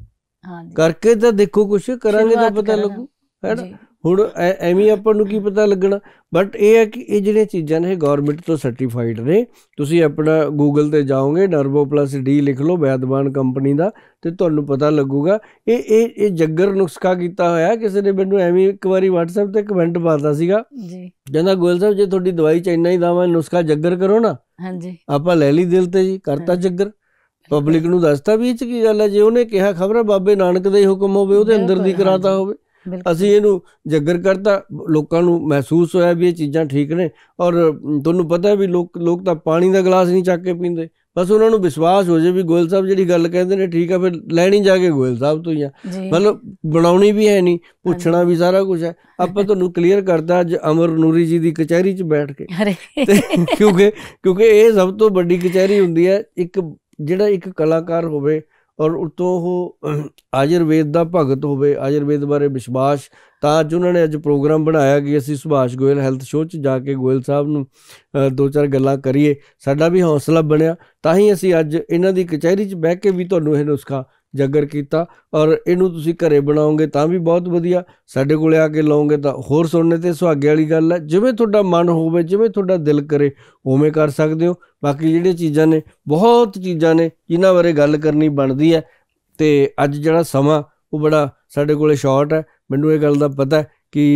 ਹਾਂਜੀ ਕਰਕੇ ਤਾਂ ਦੇਖੋ ਕੁਛ ਕਰਾਂਗੇ ਤਾਂ ਪਤਾ ਲੱਗੂ ਹੈਨਾ ਹੁਣ ਐਵੇਂ ਆਪਾਂ ਨੂੰ ਕੀ ਪਤਾ ਲੱਗਣਾ ਬਟ ਇਹ ਹੈ ਕਿ ਇਹ ਜਿਹੜੀਆਂ ਚੀਜ਼ਾਂ ਨੇ ਗਵਰਨਮੈਂਟ ਤੋਂ ਸਰਟੀਫਾਈਡ ਨੇ ਤੁਸੀਂ ਆਪਣਾ ਗੂਗਲ ਤੇ ਜਾਓਗੇ ਨਰਵੋ ਪਲੱਸ ਡੀ ਲਿਖ ਲਓ ਵੈਦਵਾਨ ਕੰਪਨੀ ਦਾ ਤੇ ਤੁਹਾਨੂੰ ਪਤਾ ਲੱਗੂਗਾ ਇਹ ਇਹ ਇਹ ਜੱਗਰ ਨੁਸਖਾ ਕੀਤਾ ਹੋਇਆ ਕਿਸੇ ਨੇ ਮੈਨੂੰ ਐਵੇਂ ਇੱਕ ਵਾਰੀ WhatsApp ਤੇ ਕਮੈਂਟ ਪਾਤਾ ਸੀਗਾ ਜੀ ਕਹਿੰਦਾ ਗੋਇਲ ਸਾਹਿਬ ਜੇ ਤੁਹਾਡੀ ਦਵਾਈ ਚ ਇੰਨਾ ਹੀ ਦਾਵਾ ਨੁਸਖਾ ਜੱਗਰ ਕਰੋ ਨਾ ਹਾਂਜੀ ਆਪਾਂ ਲੈ ਲਈ ਦਿਲ ਤੇ ਜੀ ਕਰਤਾ ਜੱਗਰ ਪਬਲਿਕ ਨੂੰ ਦੱਸਤਾ ਵੀ ਇਹ ਚ ਕੀ ਗੱਲ ਹੈ ਜੇ ਉਹਨੇ ਕਿਹਾ ਖਬਰ ਬਾਬੇ ਨਾਨਕ ਦੇ ਹੁਕਮ ਹੋਵੇ ਉਹਦੇ ਅੰਦਰ ਦੀ ਕਰਾਤਾ ਹੋਵੇ ਅਸੀਂ ਇਹਨੂੰ ਜੱਗਰ ਕਰਤਾ ਲੋਕਾਂ ਨੂੰ ਮਹਿਸੂਸ ਹੋਇਆ ਵੀ ਇਹ ਚੀਜ਼ਾਂ ਠੀਕ ਨੇ ਔਰ ਤੁਹਾਨੂੰ ਪਤਾ ਵੀ ਲੋਕ ਲੋਕ ਤਾਂ ਪਾਣੀ ਦਾ ਗਲਾਸ ਨਹੀਂ ਚੱਕ ਕੇ ਪੀਂਦੇ ਬਸ ਉਹਨਾਂ ਨੂੰ ਵਿਸ਼ਵਾਸ ਹੋ ਜੇ ਵੀ ਗੋਇਲ ਸਾਹਿਬ ਜਿਹੜੀ ਗੱਲ ਕਹਿੰਦੇ ਨੇ ਠੀਕ ਆ ਫਿਰ ਲੈਣੀ ਜਾ ਕੇ ਗੋਇਲ ਸਾਹਿਬ ਤੋਂ ਹੀ ਆ ਮਤਲਬ ਬਣਾਉਣੀ ਵੀ ਹੈ ਨਹੀਂ ਪੁੱਛਣਾ ਵੀ ਸਾਰਾ ਕੁਝ ਹੈ ਆਪਾਂ ਤੁਹਾਨੂੰ ਕਲੀਅਰ ਕਰਦਾ ਅੱਜ ਅਮਰ ਨੂਰੀ ਜੀ ਦੀ ਕਚਹਿਰੀ 'ਚ ਬੈਠ ਕੇ ਕਿਉਂਕਿ ਕਿਉਂਕਿ ਇਹ ਸਭ ਤੋਂ ਵੱਡੀ ਕਚਹਿਰੀ ਹੁੰਦੀ ਹੈ ਇੱਕ ਜਿਹੜਾ ਇੱਕ ਕਲਾਕਾਰ ਹੋਵੇ ਔਰ ਉਤੋਂ ਉਹ ਆਯੁਰਵੇਦ ਦਾ ਭਗਤ ਹੋਵੇ ਆਯੁਰਵੇਦ ਬਾਰੇ ਵਿਸ਼ਵਾਸ ਤਾਂ ਅੱਜ ਉਹਨਾਂ ਨੇ ਅੱਜ ਪ੍ਰੋਗਰਾਮ ਬਣਾਇਆ ਕਿ ਅਸੀਂ ਸੁਭਾਸ਼ ਗੋਇਲ ਹੈਲਥ ਸ਼ੋਅ 'ਚ ਜਾ ਕੇ ਗੋਇਲ ਸਾਹਿਬ ਨੂੰ ਦੋ ਚਾਰ ਗੱਲਾਂ ਕਰੀਏ ਸਾਡਾ ਵੀ ਹੌਸਲਾ ਬਣਿਆ ਤਾਂ ਹੀ ਅਸੀਂ ਅੱਜ ਇਹਨਾਂ ਦੀ ਕਚਹਿਰੀ 'ਚ ਬਹਿ ਕੇ ਵੀ ਤੁਹਾਨੂੰ ਇਹ ਨੁਸਖਾ ਜਗਰ ਕੀਤਾ ਔਰ ਇਹਨੂੰ ਤੁਸੀਂ ਘਰੇ ਬਣਾਓਗੇ ਤਾਂ ਵੀ ਬਹੁਤ ਵਧੀਆ ਸਾਡੇ ਕੋਲੇ ਆ ਕੇ ਲਾਓਗੇ ਤਾਂ ਹੋਰ ਸੁਣਨੇ ਤੇ ਸੁਹਾਗੇ ਵਾਲੀ ਗੱਲ ਹੈ ਜਿਵੇਂ ਤੁਹਾਡਾ ਮਨ ਹੋਵੇ ਜਿਵੇਂ ਤੁਹਾਡਾ ਦਿਲ ਕਰੇ ਉਵੇਂ ਕਰ ਸਕਦੇ ਹੋ ਬਾਕੀ ਜਿਹੜੇ ਚੀਜ਼ਾਂ ਨੇ ਬਹੁਤ ਚੀਜ਼ਾਂ ਨੇ ਜਿਨ੍ਹਾਂ ਬਾਰੇ ਗੱਲ ਕਰਨੀ ਬਣਦੀ ਹੈ ਤੇ ਅੱਜ ਜਿਹੜਾ ਸਮਾਂ ਉਹ ਬੜਾ ਸਾਡੇ ਕੋਲੇ ਸ਼ਾਰਟ ਹੈ ਮੈਨੂੰ ਇਹ ਗੱਲ ਦਾ ਪਤਾ ਕਿ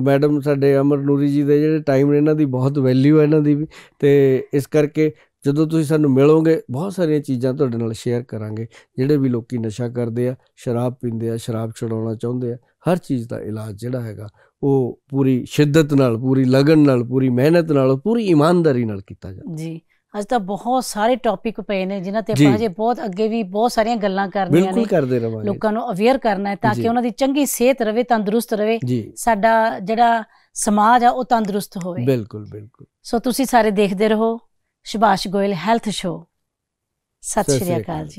ਮੈਡਮ ਸਾਡੇ ਅਮਰ ਨੂਰੀ ਜੀ ਦੇ ਜਿਹੜੇ ਟਾਈਮ ਨੇ ਇਹਨਾਂ ਦੀ ਬਹੁਤ ਵੈਲਿਊ ਹੈ ਇਹਨਾਂ ਦੀ ਵੀ ਤੇ ਇਸ ਕਰਕੇ ਜਦੋਂ ਤੁਸੀਂ ਸਾਨੂੰ ਮਿਲੋਗੇ ਬਹੁਤ ਸਾਰੀਆਂ ਚੀਜ਼ਾਂ ਤੁਹਾਡੇ ਨਾਲ ਸ਼ੇਅਰ ਕਰਾਂਗੇ ਜਿਹੜੇ ਵੀ ਲੋਕੀ ਨਸ਼ਾ ਕਰਦੇ ਆ ਸ਼ਰਾਬ ਪੀਂਦੇ ਆ ਸ਼ਰਾਬ ਛਡਾਉਣਾ ਚਾਹੁੰਦੇ ਆ ਹਰ ਚੀਜ਼ ਦਾ ਇਲਾਜ ਜਿਹੜਾ ਹੈਗਾ ਉਹ ਪੂਰੀ ਸ਼ਿੱਦਤ ਨਾਲ ਪੂਰੀ ਲਗਨ ਨਾਲ ਪੂਰੀ ਮਿਹਨਤ ਨਾਲ ਪੂਰੀ ਇਮਾਨਦਾਰੀ ਨਾਲ ਕੀਤਾ ਜਾਂਦਾ ਜੀ ਅੱਜ ਤਾਂ ਬਹੁਤ ਸਾਰੇ ਟੌਪਿਕ ਪਏ ਨੇ ਜਿਨ੍ਹਾਂ ਤੇ ਆਪਾਂ ਅਜੇ ਬਹੁਤ ਅੱਗੇ ਵੀ ਬਹੁਤ ਸਾਰੀਆਂ ਗੱਲਾਂ ਕਰਨੀਆਂ ਨੇ ਬਿਲਕੁਲ ਕਰਦੇ ਰਵਾਂਗੇ ਲੋਕਾਂ ਨੂੰ ਅਵੇਅਰ ਕਰਨਾ ਹੈ ਤਾਂ ਕਿ ਉਹਨਾਂ ਦੀ ਚੰਗੀ ਸਿਹਤ ਰਵੇ ਤੰਦਰੁਸਤ ਰਵੇ ਸਾਡਾ ਜਿਹੜਾ ਸਮਾਜ ਆ ਉਹ ਤੰਦਰੁਸਤ ਹੋਵੇ ਬਿਲਕੁਲ ਬਿਲਕੁਲ ਸੋ ਤੁਸੀਂ ਸਾਰੇ ਦੇਖਦੇ ਰਹੋ ਸ਼ਿਬਾਸ਼ ਗੋਇਲ ਹੈਲਥ ਸ਼ੋ ਸਤਿ ਸ਼੍ਰੀ ਅਕਾਲ ਜੀ